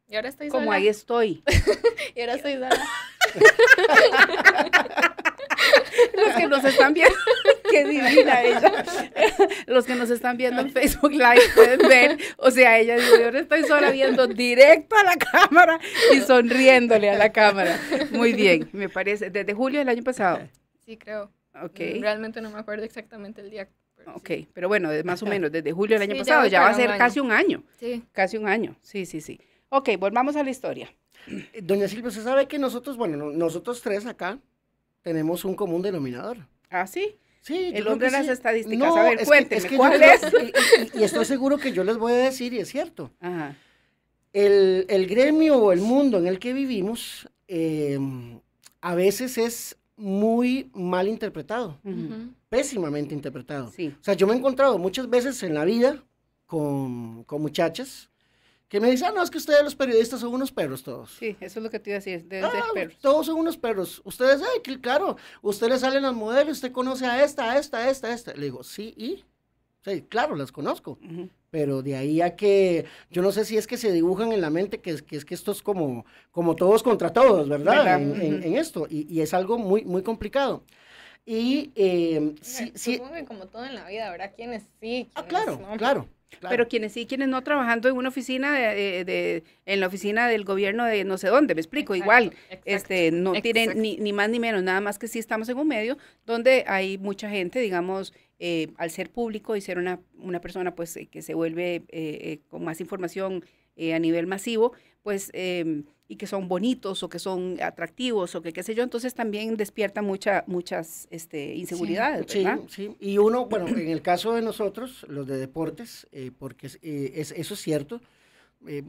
Y ahora estoy sola. Como ahí estoy. y ahora estoy sola. los que nos están viendo, qué divina ella. Los que nos están viendo en Facebook Live pueden ver, o sea, ella dice, yo estoy sola viendo directo a la cámara y sonriéndole a la cámara. Muy bien, me parece, desde julio del año pasado. Sí, creo. Okay. Eh, realmente no me acuerdo exactamente el día. Pero ok, pero bueno, más o menos desde julio del año pasado, ya, va a ser casi un año. Sí. Casi un año, sí, sí, sí. Ok, volvamos a la historia. Doña Silvia, usted sabe que nosotros, bueno, nosotros tres acá, tenemos un común denominador. ¿Ah, sí? Sí, el hombre de las estadísticas. a ver, es ¿cuál es? y, estoy seguro que yo les voy a decir, y es cierto. Ajá. El, gremio o el mundo en el que vivimos eh, a veces es muy mal interpretado, pésimamente interpretado. Sí. O sea, yo me he encontrado muchas veces en la vida con, con muchachas que me dice, ah, no, es que ustedes los periodistas son unos perros todos. Sí, eso es lo que te iba a ah, perros. Todos son unos perros. Ustedes, ay, claro, ustedes salen las modelos, usted conoce a esta, a esta, a esta, a esta. Le digo, sí, y. Sí, claro, las conozco. Pero de ahí a que, yo no sé si es que se dibujan en la mente que, es que esto es como, como todos contra todos, ¿verdad? En, esto. Y, es algo muy, muy complicado. Y eh, sí, sí, Como todo en la vida, ¿verdad? quienes sí. ah, claro, claro. Pero quienes sí, quienes no trabajando en una oficina de, en la oficina del gobierno de no sé dónde, me explico, igual, este, no tienen ni, ni, más ni menos, nada más que sí estamos en un medio donde hay mucha gente, digamos, eh, al ser público y ser una, una persona pues eh, que se vuelve eh, con más información a nivel masivo, pues em, y que son bonitos o que son atractivos o que qué sé yo, entonces también despierta mucha, muchas este, inseguridades. Sí, sí, sí, y uno, bueno, en el caso de nosotros, los de deportes, eh, porque eh, es, eso es cierto, eh,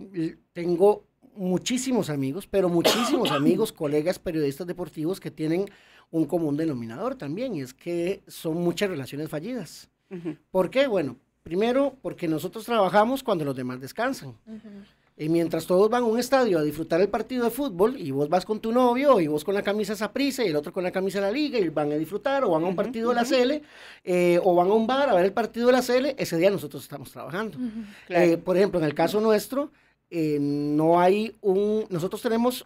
tengo muchísimos amigos, pero muchísimos amigos, colegas, periodistas deportivos que tienen un común denominador también, y es que son muchas relaciones fallidas. ¿Por qué? Bueno, primero porque nosotros trabajamos cuando los demás descansan. Y mientras todos van a un estadio a disfrutar el partido de fútbol, y vos vas con tu novio, y vos con la camisa prisa y el otro con la camisa de la Liga, y van a disfrutar, o van a un partido de la Cele, eh, o van a un bar a ver el partido de la Cele, ese día nosotros estamos trabajando. Eh, por ejemplo, en el caso nuestro, eh, no hay un. Nosotros tenemos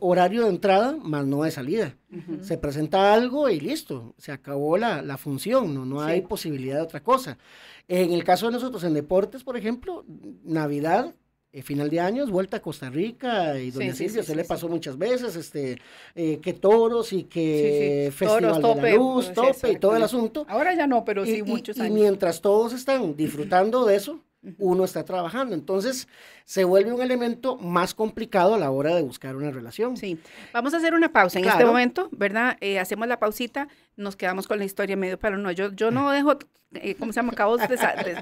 horario de entrada, más no de salida. Se presenta algo y listo, se acabó la, función, no, no hay posibilidad de otra cosa. En el caso de nosotros, en deportes, por ejemplo, Navidad eh, final de años, vuelta a Costa Rica y donde Silvia se le pasó muchas veces, este, eh, que toros y que festival de luz, pues, tope y todo el asunto. Ahora ya no, pero sí muchos años. Y mientras todos están disfrutando de eso, uno está trabajando. Entonces, se vuelve un elemento más complicado a la hora de buscar una relación. Sí, vamos a hacer una pausa en este momento, ¿verdad? Eh, hacemos la pausita, nos quedamos con la historia medio para no, yo, yo no dejo, eh, ¿cómo se llama? Cabos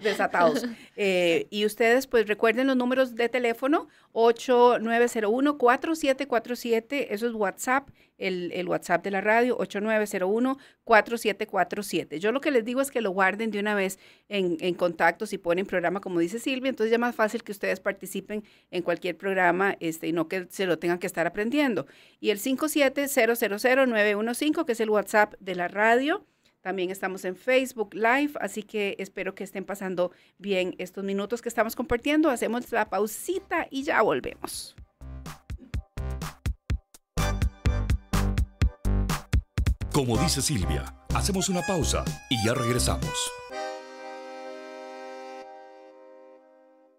desatados. Eh, y ustedes, pues recuerden los números de teléfono, 8901-4747, eso es WhatsApp, el, WhatsApp de la radio, 8901-4747. Yo lo que les digo es que lo guarden de una vez en, en contacto, si ponen programa, como dice Silvia, entonces ya es más fácil que ustedes participen en cualquier programa este, y no que se lo tengan que estar aprendiendo. Y el 57000915 que es el WhatsApp de la radio. También estamos en Facebook Live, así que espero que estén pasando bien estos minutos que estamos compartiendo. Hacemos la pausita y ya volvemos. Como dice Silvia, hacemos una pausa y ya regresamos.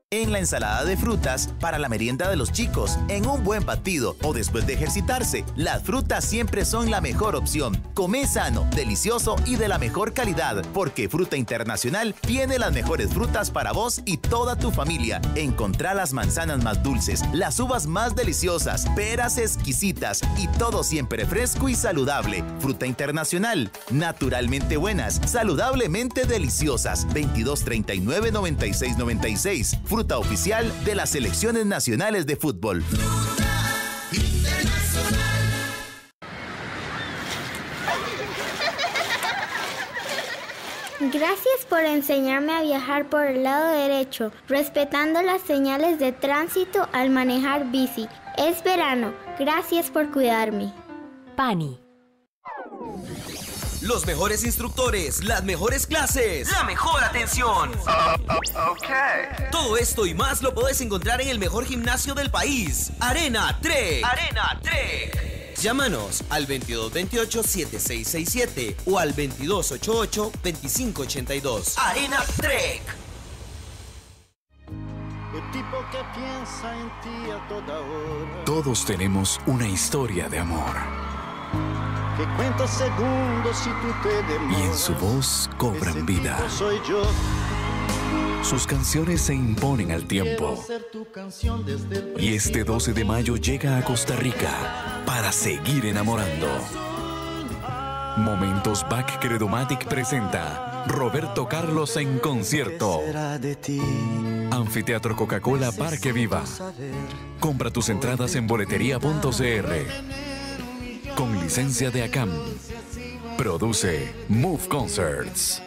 en la ensalada de frutas, para la merienda de los chicos, en un buen batido o después de ejercitarse, las frutas siempre son la mejor opción. Come sano, delicioso y de la mejor calidad, porque Fruta Internacional tiene las mejores frutas para vos y toda tu familia. Encontrá las manzanas más dulces, las uvas más deliciosas, peras exquisitas y todo siempre fresco y saludable. Fruta Internacional, naturalmente buenas, saludablemente deliciosas. 2239 96 oficial de las selecciones nacionales de fútbol. Gracias por enseñarme a viajar por el lado derecho, respetando las señales de tránsito al manejar bici. Es verano. Gracias por cuidarme. Pani. Los mejores instructores, las mejores clases, la mejor atención. Todo esto y más lo puedes encontrar en el mejor gimnasio del país, Arena Trek Arena Trek. Llámanos al 2228-7667 o al 2288-2582. Arena Trek. Todos tenemos una historia de amor y en su voz cobran vida. Sus canciones se imponen al tiempo. Y este 12 de mayo llega a Costa Rica para seguir enamorando. Momentos Back Credomatic presenta Roberto Carlos en concierto. Anfiteatro Coca-Cola Parque Viva. Compra tus entradas en boletería.cr con licencia de ACAM. Produce Move Concerts.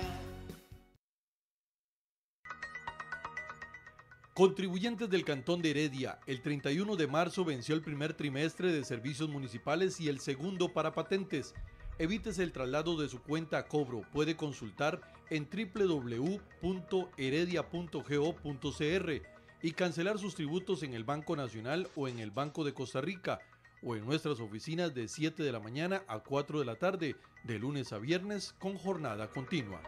Contribuyentes del Cantón de Heredia, el 31 de marzo venció el primer trimestre de servicios municipales y el segundo para patentes. Evítese el traslado de su cuenta a cobro. Puede consultar en www.heredia.go.cr y cancelar sus tributos en el Banco Nacional o en el Banco de Costa Rica o en nuestras oficinas de 7 de la mañana a 4 de la tarde, de lunes a viernes con jornada continua.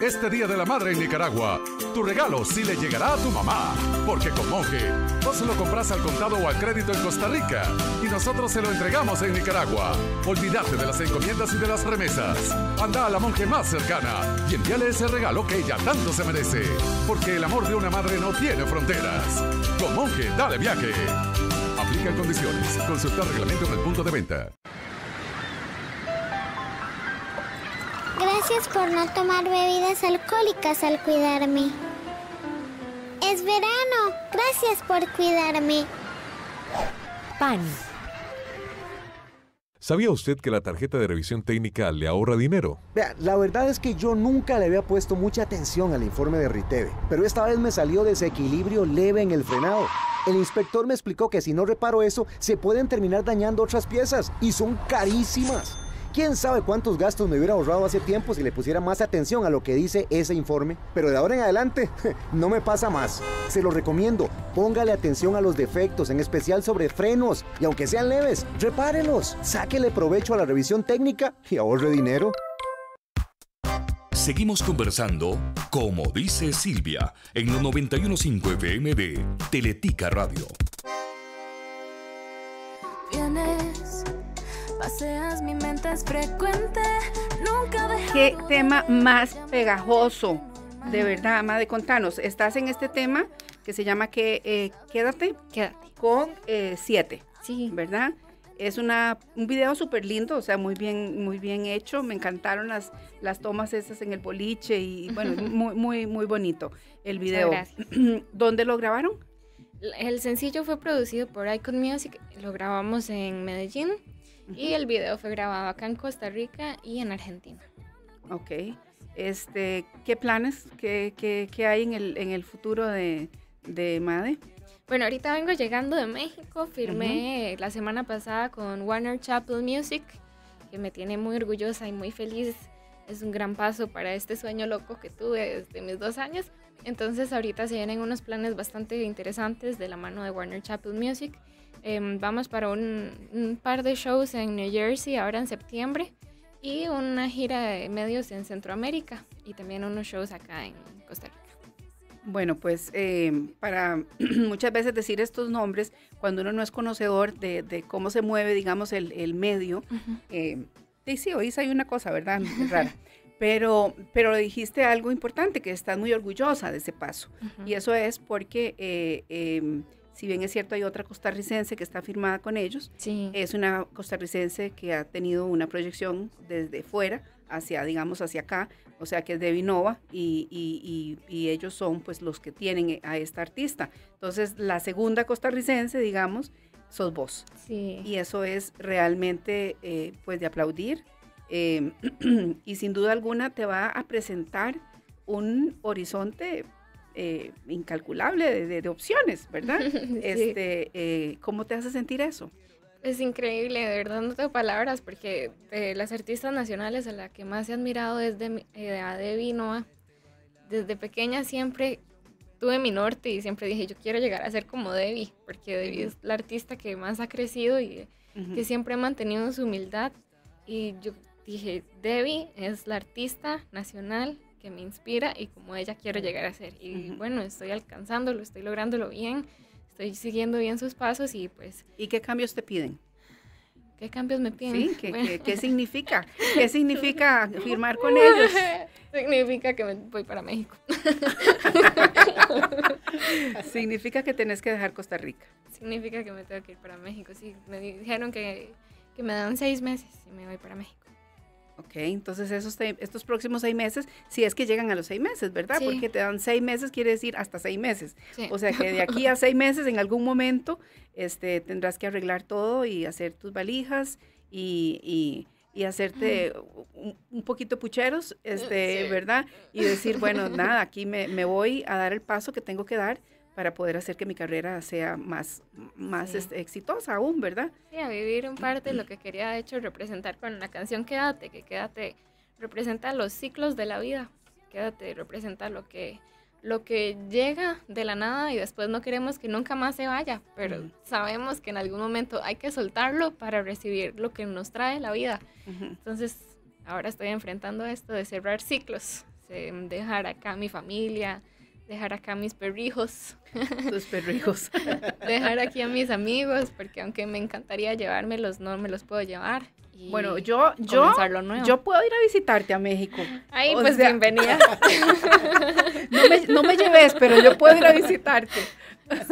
Este Día de la Madre en Nicaragua, tu regalo sí le llegará a tu mamá, porque con Monje vos lo compras al contado o al crédito en Costa Rica y nosotros se lo entregamos en Nicaragua. Olvídate de las encomiendas y de las remesas. Anda a la monje más cercana y envíale ese regalo que ella tanto se merece, porque el amor de una madre no tiene fronteras. Con Monje, dale viaje condiciones. Consultar reglamento en el punto de venta. Gracias por no tomar bebidas alcohólicas al cuidarme. Es verano. Gracias por cuidarme. PAN ¿Sabía usted que la tarjeta de revisión técnica le ahorra dinero? la verdad es que yo nunca le había puesto mucha atención al informe de Riteve, pero esta vez me salió desequilibrio leve en el frenado. El inspector me explicó que si no reparo eso, se pueden terminar dañando otras piezas y son carísimas. ¿Quién sabe cuántos gastos me hubiera ahorrado hace tiempo si le pusiera más atención a lo que dice ese informe? Pero de ahora en adelante no me pasa más. Se lo recomiendo, póngale atención a los defectos, en especial sobre frenos, y aunque sean leves, repárelos, sáquele provecho a la revisión técnica y ahorre dinero. Seguimos conversando, como dice Silvia, en los 915 FM de Teletica Radio. seas mi mente es frecuente, nunca Qué tema más pegajoso, de verdad, Amade, contanos, estás en este tema que se llama que eh, Quédate, Quédate, con eh, siete, sí. ¿verdad? Es una, un video súper lindo, o sea, muy bien, muy bien hecho. Me encantaron las, las tomas esas en el boliche y bueno, muy, muy, muy bonito el video. ¿Dónde lo grabaron? El sencillo fue producido por Icon Music, lo grabamos en Medellín y el video fue grabado acá en Costa Rica y en Argentina. Ok. Este, ¿Qué planes qué, hay en el, en el futuro de, de MADE? Bueno, ahorita vengo llegando de México, firmé la semana pasada con Warner Chapel Music, que me tiene muy orgullosa y muy feliz. Es un gran paso para este sueño loco que tuve desde mis dos años. Entonces ahorita se vienen unos planes bastante interesantes de la mano de Warner Chapel Music Em, vamos para un, par de shows en New Jersey ahora en septiembre y una gira de medios en Centroamérica y también unos shows acá en Costa Rica. Bueno, pues em, para muchas veces decir estos nombres, cuando uno no es conocedor de, cómo se mueve, digamos, el, el medio, em, sí, oís hay una cosa, ¿verdad? Rara. Pero, pero dijiste algo importante, que estás muy orgullosa de ese paso. Y eso es porque eh, si bien es cierto, hay otra costarricense que está firmada con ellos. Sí. Es una costarricense que ha tenido una proyección desde fuera hacia, digamos, hacia acá, o sea que es de Vinova y, ellos son pues los que tienen a esta artista. Entonces, la segunda costarricense, digamos, sos vos. Y eso es realmente eh, pues de aplaudir em, y sin duda alguna te va a presentar un horizonte eh, incalculable de, opciones, ¿verdad? este, eh, ¿Cómo te hace sentir eso? Es increíble, de verdad no tengo palabras, porque eh, las artistas nacionales a la que más he admirado es de, de Adebi Desde pequeña siempre tuve mi norte y siempre dije, yo quiero llegar a ser como Debbie, porque Debbie es la artista que más ha crecido y que siempre ha mantenido su humildad. Y yo dije, Debbie es la artista nacional que me inspira y como ella quiero llegar a ser. Y bueno, estoy alcanzándolo, estoy lográndolo bien, estoy siguiendo bien sus pasos y pues... ¿Y qué cambios te piden? ¿Qué cambios me piden? Sí, ¿qué, ¿qué, qué significa? ¿Qué significa firmar con ellos? Significa que me voy para México. significa que tenés que dejar Costa Rica. Significa que me tengo que ir para México. Sí, me dijeron que, que me dan seis meses y me voy para México. Ok, entonces esos, estos próximos seis meses, si es que llegan a los seis meses, ¿verdad? Porque te dan seis meses, quiere decir hasta seis meses. O sea que de aquí a seis meses, en algún momento, este, tendrás que arreglar todo y hacer tus valijas y, y y hacerte un, poquito pucheros, este, ¿verdad? Y decir, bueno, nada, aquí me, me, voy a dar el paso que tengo que dar para poder hacer que mi carrera sea más, más este, exitosa aún, ¿verdad? Sí, a vivir en parte lo que quería, de hecho, representar con la canción Quédate, que Quédate representa los ciclos de la vida, Quédate representa lo que, lo que llega de la nada y después no queremos que nunca más se vaya, pero sabemos que en algún momento hay que soltarlo para recibir lo que nos trae la vida. Entonces, ahora estoy enfrentando esto de cerrar ciclos, dejar acá mi familia, dejar acá a mis perrijos. Tus perrijos. dejar aquí a mis amigos, porque aunque me encantaría llevármelos, no me los puedo llevar. bueno, yo, yo, yo puedo ir a visitarte a México. Ay, pues bienvenida. no, me, no lleves, pero yo puedo ir a visitarte.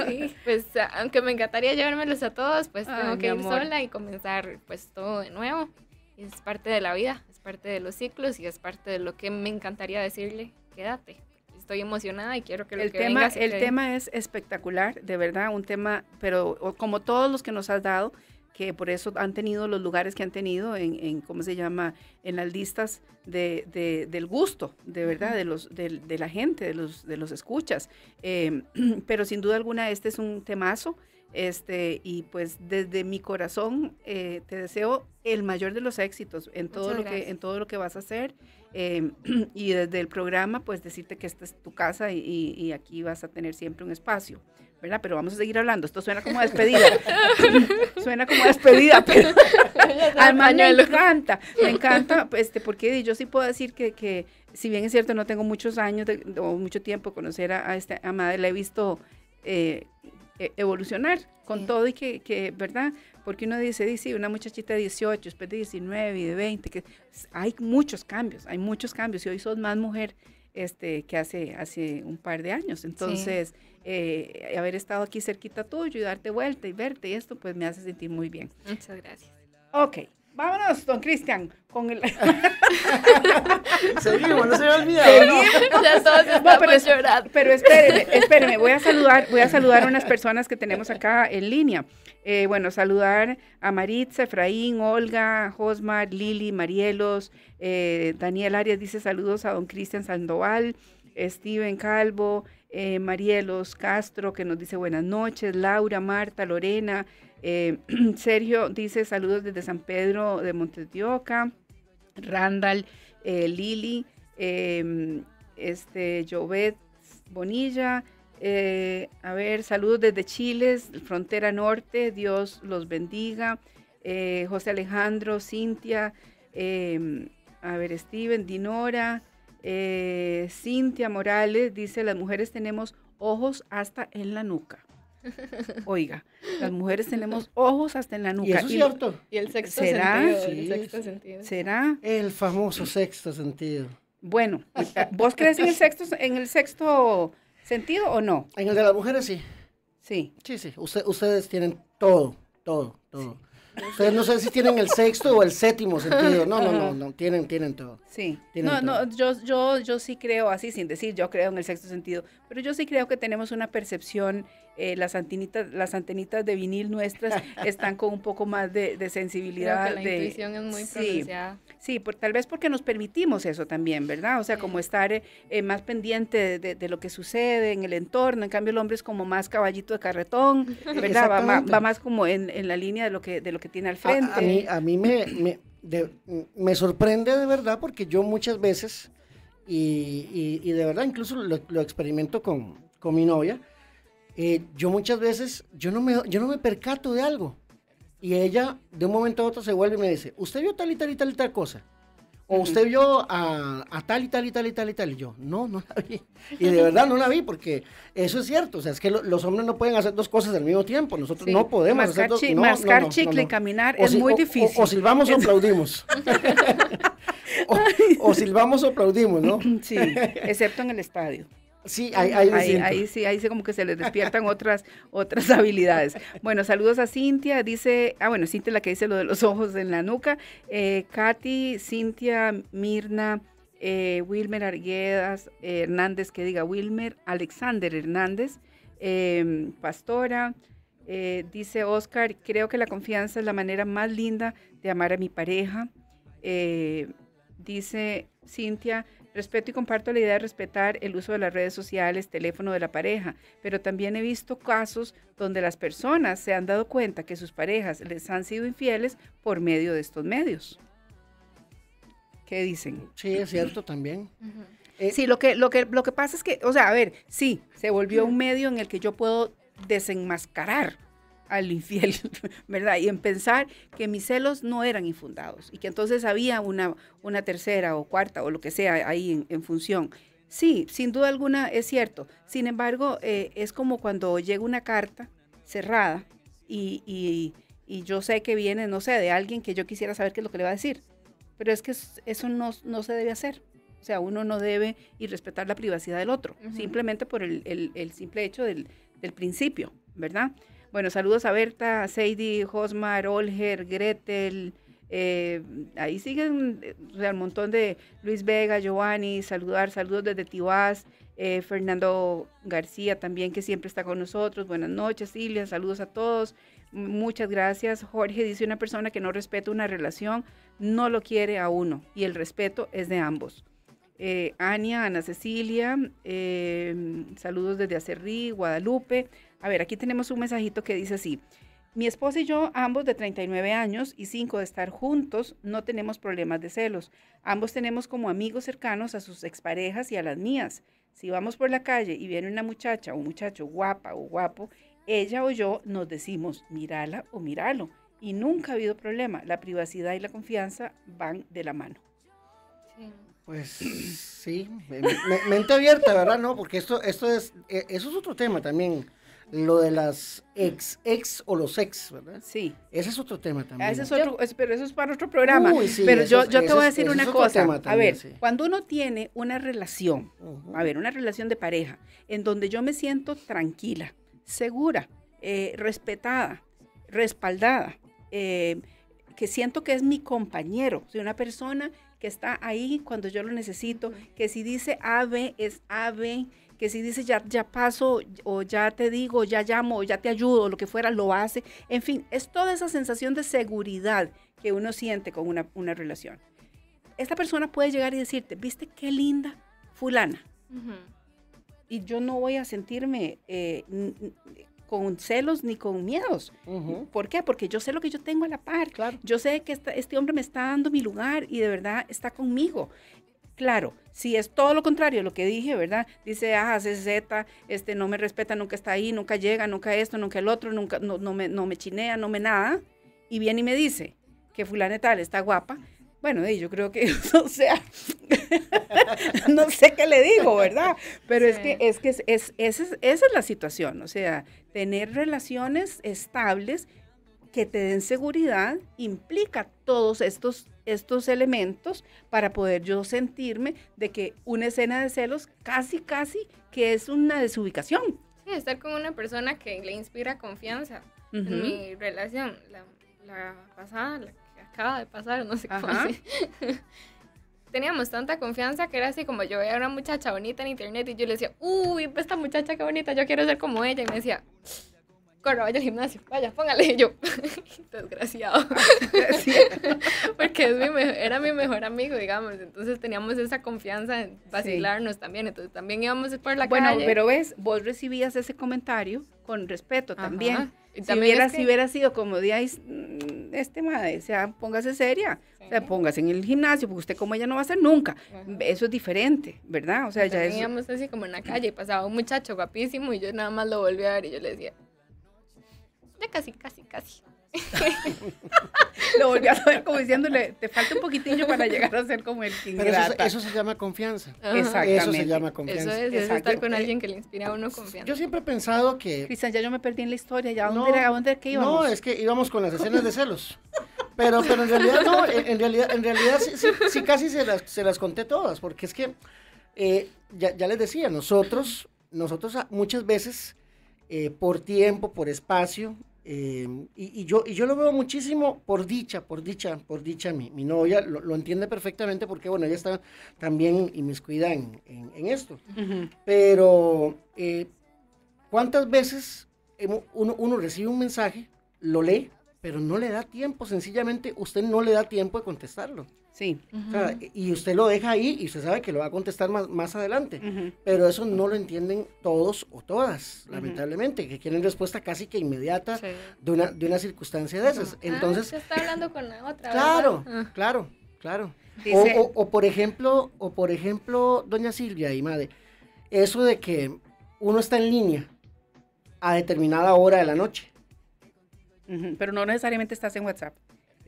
Sí, pues aunque me encantaría llevármelos a todos, pues tengo que ir sola y comenzar pues todo de nuevo. Es parte de la vida, es parte de los ciclos y es parte de lo que me encantaría decirle, quédate estoy emocionada y quiero que lo el tema, El tema es espectacular, de verdad, un tema, pero como todos los que nos has dado, que por eso han tenido los lugares que han tenido en, en ¿cómo se llama?, en las listas de, del gusto, de verdad, de, los, de, la gente, de los, de los escuchas. Em, pero sin duda alguna, este es un temazo este, y pues desde mi corazón eh, te deseo el mayor de los éxitos en todo, lo que, en todo lo que vas a hacer. Eh, y desde el programa, pues decirte que esta es tu casa y, aquí vas a tener siempre un espacio, ¿verdad? Pero vamos a seguir hablando. Esto suena como despedida. suena como despedida, pero mañana me encanta, me encanta, este, porque yo sí puedo decir que, si bien es cierto, no tengo muchos años de, o mucho tiempo de conocer a, a, esta amada, la he visto eh, e-, evolucionar con todo y que, ¿verdad? Porque uno dice, dice, una muchachita de 18, después de 19 y de 20, que hay muchos cambios, hay muchos cambios y hoy sos más mujer este, que hace, hace un par de años. Entonces, eh, haber estado aquí cerquita tuyo y darte vuelta y verte y esto, pues me hace sentir muy bien. Muchas gracias. Ok, Vámonos, don Cristian, con el... Seguimos, no se me ha olvidado. Ya todos estamos pero, llorando. Pero espérenme, espérenme, voy a saludar, voy a saludar a unas personas que tenemos acá en línea. Eh, bueno, saludar a Maritza, Efraín, Olga, Josmar, Lili, Marielos, eh, Daniel Arias dice saludos a don Cristian Sandoval, Steven Calvo, eh, Marielos Castro que nos dice buenas noches, Laura, Marta, Lorena, eh, Sergio dice saludos desde San Pedro de Montedioca Randall, eh, Lili, em, este, Jovet Bonilla. Eh, a ver, saludos desde Chiles, frontera norte. Dios los bendiga. José Alejandro, Cintia, em, a ver, Steven, Dinora, Cintia Morales dice, las mujeres tenemos ojos hasta en la nuca. Oiga, las mujeres tenemos ojos hasta en la nuca. ¿Y eso es cierto? Y el sexto sentido. ¿Será? El famoso sexto sentido. Bueno, ¿vos crees en el sexto, en el sexto sentido o no? En el de las mujeres sí. Sí. Sí, sí. ustedes tienen todo, todo, todo. Ustedes no sé si tienen el sexto o el séptimo sentido. No, no, no, no. Tienen, tienen todo. Sí. no, no, yo, yo, yo sí creo, así sin decir, yo creo en el sexto sentido, pero yo sí creo que tenemos una percepción eh, las, antenitas, las antenitas de vinil nuestras están con un poco más de, sensibilidad. la intuición es muy sí, Sí, por, tal vez porque nos permitimos eso también, ¿verdad? O sea, como estar eh, más pendiente de, lo que sucede en el entorno. En cambio, el hombre es como más caballito de carretón, ¿verdad? Va, más como en, la línea de lo que, de lo que tiene al frente. A, mí, me, me, sorprende de verdad porque yo muchas veces, y, de verdad incluso lo, experimento con, con mi novia, eh, yo muchas veces, yo no, me, yo no me percato de algo. Y ella, de un momento a otro, se vuelve y me dice, usted vio tal y tal y tal y tal cosa. O usted vio a, tal y tal y tal y tal y tal. Y yo, no, no la vi. Y de verdad no la vi, porque eso es cierto. O sea, es que los hombres no pueden hacer dos cosas al mismo tiempo. Nosotros no podemos mascar hacer Mascar chicle y caminar es muy difícil. o, silbamos o aplaudimos. o, silbamos o aplaudimos, ¿no? Sí, excepto en el estadio. Sí, ahí, ahí, sí, ahí sí como que se les despiertan otras, otras habilidades. Bueno, saludos a Cintia, dice, ah, bueno, Cintia es la que dice lo de los ojos en la nuca. Eh, Katy, Cintia, Mirna, eh, Wilmer Arguedas eh, Hernández, que diga Wilmer, Alexander Hernández, em, Pastora, dice Oscar, creo que la confianza es la manera más linda de amar a mi pareja. dice Cintia, Respeto y comparto la idea de respetar el uso de las redes sociales, teléfono de la pareja, pero también he visto casos donde las personas se han dado cuenta que sus parejas les han sido infieles por medio de estos medios. ¿Qué dicen? Sí, es cierto también. Eh, sí, lo que, lo, que, lo que pasa es que, o sea, a ver, sí, se volvió un medio en el que yo puedo desenmascarar al infiel, ¿verdad? Y en pensar que mis celos no eran infundados y que entonces había una, una tercera o cuarta o lo que sea ahí en, función. Sí, sin duda alguna es cierto. Sin embargo, eh, es como cuando llega una carta cerrada y, yo sé que viene, no sé, de alguien que yo quisiera saber qué es lo que le va a decir. Pero es que eso no, no se debe hacer. O sea, uno no debe irrespetar la privacidad del otro, simplemente por el, simple hecho del, del principio, ¿verdad? Bueno, saludos a Berta, a Josmar, Olger, Gretel. Eh, ahí siguen eh, al montón de Luis Vega, Giovanni, saludar, saludos desde Tibás, eh, Fernando García también que siempre está con nosotros. Buenas noches, Silvia, saludos a todos. Muchas gracias. Jorge dice una persona que no respeta una relación, no lo quiere a uno y el respeto es de ambos eh, Ania, Ana Cecilia, em, saludos desde Acerrí, Guadalupe. A ver, aquí tenemos un mensajito que dice así. Mi esposa y yo, ambos de 39 años y 5 de estar juntos, no tenemos problemas de celos. Ambos tenemos como amigos cercanos a sus exparejas y a las mías. Si vamos por la calle y viene una muchacha o un muchacho guapa o guapo, ella o yo nos decimos mírala o míralo. Y nunca ha habido problema. La privacidad y la confianza van de la mano. Pues sí, mente abierta, ¿verdad? No, porque esto, esto es, e, eso es otro tema también. Lo de las ex, ex o los ex, ¿verdad? Sí. Ese es otro tema también. pero eso es para otro programa. pero yo, te voy a decir una cosa. a ver, cuando uno tiene una relación, a ver, una relación de pareja, en donde yo me siento tranquila, segura, eh, respetada, respaldada, eh, que siento que es mi compañero, sea, una persona que está ahí cuando yo lo necesito, que si dice ave es ave, que si dice ya, ya paso o ya te digo, ya llamo ya te ayudo, lo que fuera, lo hace. En fin, es toda esa sensación de seguridad que uno siente con una, relación. Esta persona puede llegar y decirte, viste qué linda fulana. Y yo no voy a sentirme eh, con celos ni con miedos. ¿Por qué? Porque yo sé lo que yo tengo a la par. Claro. Yo sé que este hombre me está dando mi lugar y de verdad está conmigo. Claro, si es todo lo contrario de lo que dije, ¿verdad? Dice, ah, CZ, este, no me respeta, nunca está ahí, nunca llega, nunca esto, nunca el otro, nunca, no, me, no me chinea, no me nada. Y viene y me dice que fulana tal está guapa. Bueno, yo creo que, o sea, no sé qué le digo, ¿verdad? Pero es que, es que es, esa, es, esa es la situación, o sea, Tener relaciones estables que te den seguridad implica todos estos, estos elementos para poder yo sentirme de que una escena de celos casi, casi que es una desubicación. Sí, estar con una persona que le inspira confianza. En mi relación, la, pasada, la que acaba de pasar, no sé cómo cómo. teníamos tanta confianza que era así como yo veía una muchacha bonita en internet y yo le decía, uy, esta muchacha qué bonita, yo quiero ser como ella. Y me decía, corra, vaya al gimnasio, vaya, póngale. yo, desgraciado. Porque es mi era mi mejor amigo, digamos. Entonces teníamos esa confianza en vacilarnos también. Entonces también íbamos por la calle. Bueno, pero ves, vos recibías ese comentario con respeto también si, hubiera, sido como de mm, este madre, o sea, póngase seria, o sea, póngase en el gimnasio, porque usted como ella no va a hacer nunca. Eso es diferente, ¿verdad? O sea, ya es. así como en la calle y pasaba un muchacho guapísimo y yo nada más lo volví a ver y yo le decía, ya casi, casi, casi. lo volví a ver como diciéndole, te falta un poquitillo para llegar a ser como el King Pero eso, eso, se llama confianza. Exactamente. Eso se llama confianza. Eso es, estar con alguien que le inspira a uno confianza. Yo siempre he pensado que... Cristian, ya yo me perdí en la historia, ¿ya no, dónde era, dónde que íbamos? No, es que íbamos con las escenas de celos. Pero, pero en realidad no, en realidad, en realidad sí, sí, casi se las, se las conté todas, porque es que, eh, ya, ya les decía, nosotros, nosotros muchas veces... Eh, por tiempo, por espacio, Em, y, yo, lo veo muchísimo por dicha, por dicha, por dicha mi, mi novia, lo, entiende perfectamente porque, bueno, ella está también y en, en, en esto. Pero, eh, ¿cuántas veces uno, recibe un mensaje, lo lee, pero no le da tiempo, sencillamente usted no le da tiempo de contestarlo? Sí. y usted lo deja ahí y usted sabe que lo va a contestar más, más adelante. Pero eso no lo entienden todos o todas, lamentablemente, que quieren respuesta casi que inmediata de, una, circunstancia de esas. Ah, Entonces. hablando con otra. Ah. Claro, claro, claro. o, por ejemplo, o por ejemplo, doña Silvia y madre, eso de que uno está en línea a determinada hora de la noche. Pero no necesariamente estás en WhatsApp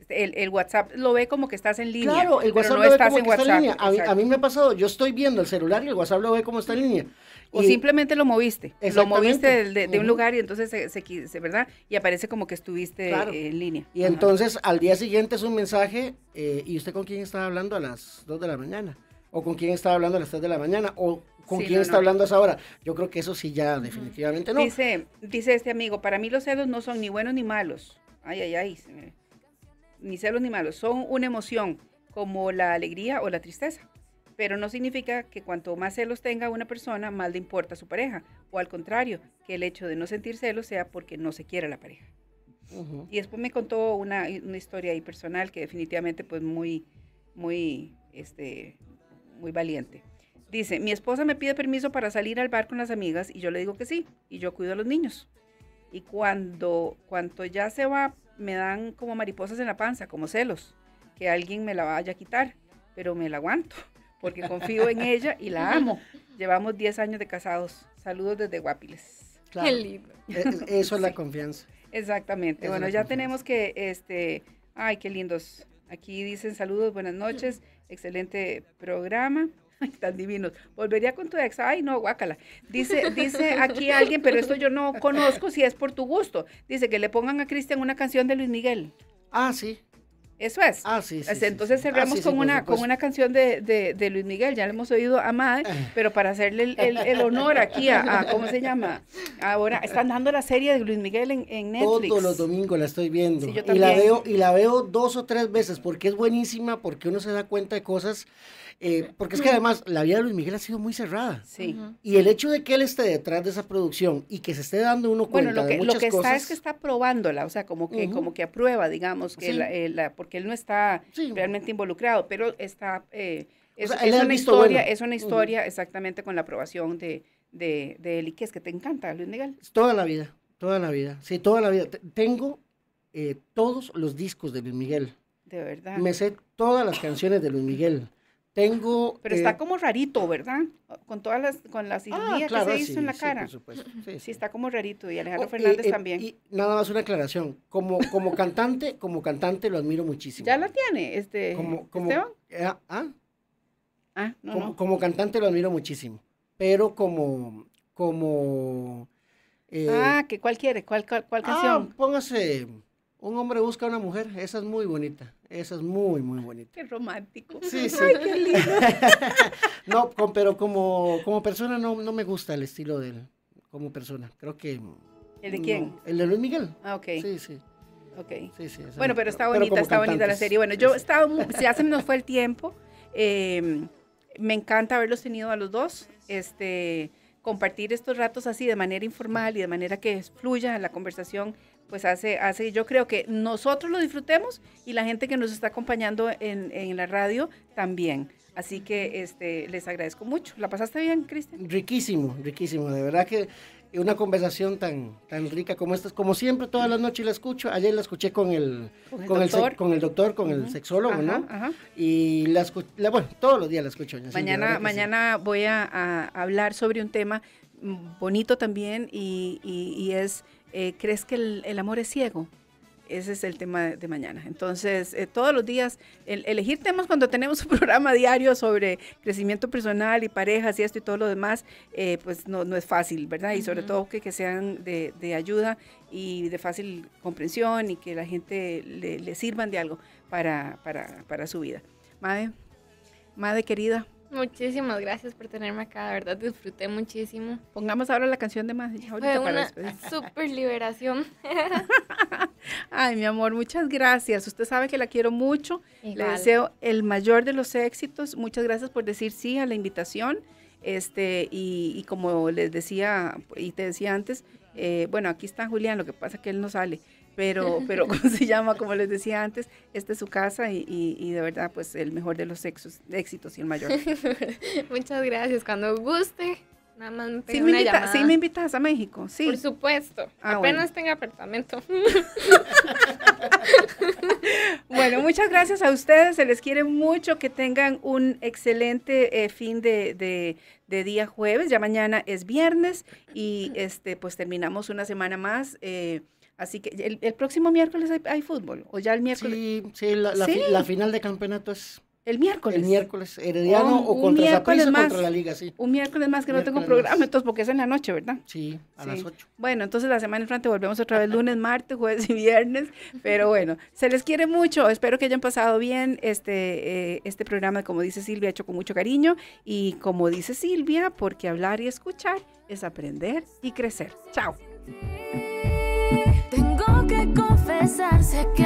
el, WhatsApp lo ve como que estás en línea. Claro, el WhatsApp no lo ve como en WhatsApp. en línea. A mí, me ha pasado, yo estoy viendo el celular y el WhatsApp lo ve como está en línea. O simplemente lo moviste, lo moviste de, un lugar y entonces se, se, ¿verdad? Y aparece como que estuviste eh, en línea. Y entonces al día siguiente es un mensaje, eh, ¿y usted con quién estaba hablando a las 2 de la mañana? ¿O con quién estaba hablando a las 3 de la mañana? ¿O con quién está hablando a esa hora? Yo creo que eso sí ya definitivamente no. Dice, dice este amigo, para mí los celos no son ni buenos ni malos. Ay, ay, ay ni celos ni malos, son una emoción como la alegría o la tristeza. Pero no significa que cuanto más celos tenga una persona, más le importa su pareja. O al contrario, que el hecho de no sentir celos sea porque no se quiere la pareja. Y después me contó una, una, historia ahí personal que definitivamente pues muy, muy, este, muy valiente. Dice, mi esposa me pide permiso para salir al bar con las amigas y yo le digo que sí, y yo cuido a los niños. Y cuando, cuando ya se va me dan como mariposas en la panza, como celos, que alguien me la vaya a quitar, pero me la aguanto, porque confío en ella y la amo. Llevamos 10 años de casados. Saludos desde Guapiles. Claro. E, e, eso es la confianza. Exactamente. bueno, ya tenemos que, este, ay, qué lindos. Aquí dicen saludos, buenas noches, excelente programa. tan divinos. Volvería con tu ex. Ay, no, guácala. Dice, dice aquí alguien, pero esto yo no conozco si es por tu gusto. Dice que le pongan a Cristian una canción de Luis Miguel. Ah, sí. Eso es. Ah, sí, este, Entonces cerramos ah, con, una, con una canción de, de, Luis Miguel, ya le hemos oído a Madre, eh. pero para hacerle el, honor aquí a, ¿cómo se llama? Ahora, están dando la serie de Luis Miguel en, en Netflix. Todos los domingos la estoy viendo. y, la veo, y la veo dos o tres veces porque es buenísima, porque uno se da cuenta de cosas eh, porque es que además la vida de Luis Miguel ha sido muy cerrada. Sí. Y el hecho de que él esté detrás de esa producción y que se esté dando uno cuenta bueno, lo que, lo que está es que está probándola, o sea, como que, como que aprueba, digamos, que eh, la, porque él no está realmente involucrado, pero está... Eh, es, una historia, es, una historia, exactamente con la aprobación de, de, de él. ¿Y es que te encanta, Luis Miguel? Toda la vida, toda la vida. Sí, toda la vida. tengo eh, todos los discos de Luis Miguel. De verdad. Me sé todas las canciones de Luis Miguel. Tengo. Pero está eh, como rarito, ¿verdad? Con todas las, con la ah, que se hizo en la cara. Sí, por Sí, está como rarito. Y Alejandro Fernández eh, también. Y nada más una aclaración. Como, como cantante, como cantante lo admiro muchísimo. Ya la tiene, este. Como, eh, ah, ah, ah no, como, cantante lo admiro muchísimo. Pero como, como. ah, que cuál quiere, cuál, cuál, ah, Póngase. Un hombre busca a una mujer, esa es muy bonita. Eso es muy, muy bonito. Qué romántico. Sí, sí. qué lindo. no, pero como, como persona no, me gusta el estilo de él, como persona. Creo que... ¿El de quién? Mm, el de Luis Miguel. Ah, ok. Sí, sí. Ok. Sí, sí, bueno, pero está bonita, está bonita la serie. Bueno, yo estaba, ya se nos fue el tiempo. Em, me encanta haberlos tenido a los dos. Este, compartir estos ratos así de manera informal y de manera que fluya la conversación pues hace, hace, yo creo que nosotros lo disfrutemos y la gente que nos está acompañando en, en la radio también. Así que este, les agradezco mucho. ¿La pasaste bien, Cristian? Riquísimo, riquísimo. De verdad que una conversación tan, tan rica como esta. Como siempre, todas las noches la escucho. Ayer la escuché con el, con el, con doctor? el, con el doctor, con el sexólogo, ¿no? Y la, la, bueno, todos los días la escucho. Mañana, mañana voy a, hablar sobre un tema bonito también y, y es eh, ¿crees que el, amor es ciego? Ese es el tema de, mañana. Entonces, eh, todos los días, elegir temas cuando tenemos un programa diario sobre crecimiento personal y parejas y esto y todo lo demás, eh, pues no, es fácil, ¿verdad? Y sobre todo que, sean de, ayuda y de fácil comprensión y que la gente le, le sirvan de algo para, para, para su vida. Madre, madre querida, Muchísimas gracias por tenerme acá, de verdad disfruté muchísimo. Pongamos ahora la canción de más. Fue una super liberación. Ay, mi amor, muchas gracias. Usted sabe que la quiero mucho. Le deseo el mayor de los éxitos. Muchas gracias por decir sí a la invitación. Este, y, como les decía y te decía antes, eh, bueno, aquí está Julián, lo que pasa es que él no sale pero, pero se llama? Como les decía antes, esta es su casa y, de verdad, pues el mejor de los éxitos y el mayor. Muchas gracias, cuando guste. Nada más me sí, me invitas a México, sí. Por supuesto, ah, apenas tengo tenga apartamento. bueno, muchas gracias a ustedes, se les quiere mucho, que tengan un excelente eh, fin de, de, día jueves, ya mañana es viernes y este pues terminamos una semana más. Eh, Así que el, próximo miércoles hay, fútbol, o ya el miércoles. Sí, la, final de campeonato es el miércoles. El miércoles, Herediano o, contra la Liga, sí. Un miércoles más que no tengo programa, entonces porque es en la noche, ¿verdad? Sí, a las 8. Bueno, entonces la semana entrante volvemos otra vez lunes, martes, jueves y viernes, pero bueno, se les quiere mucho, espero que hayan pasado bien este, eh, este programa, como dice Silvia, hecho con mucho cariño y como dice Silvia, porque hablar y escuchar es aprender y crecer. Chao se que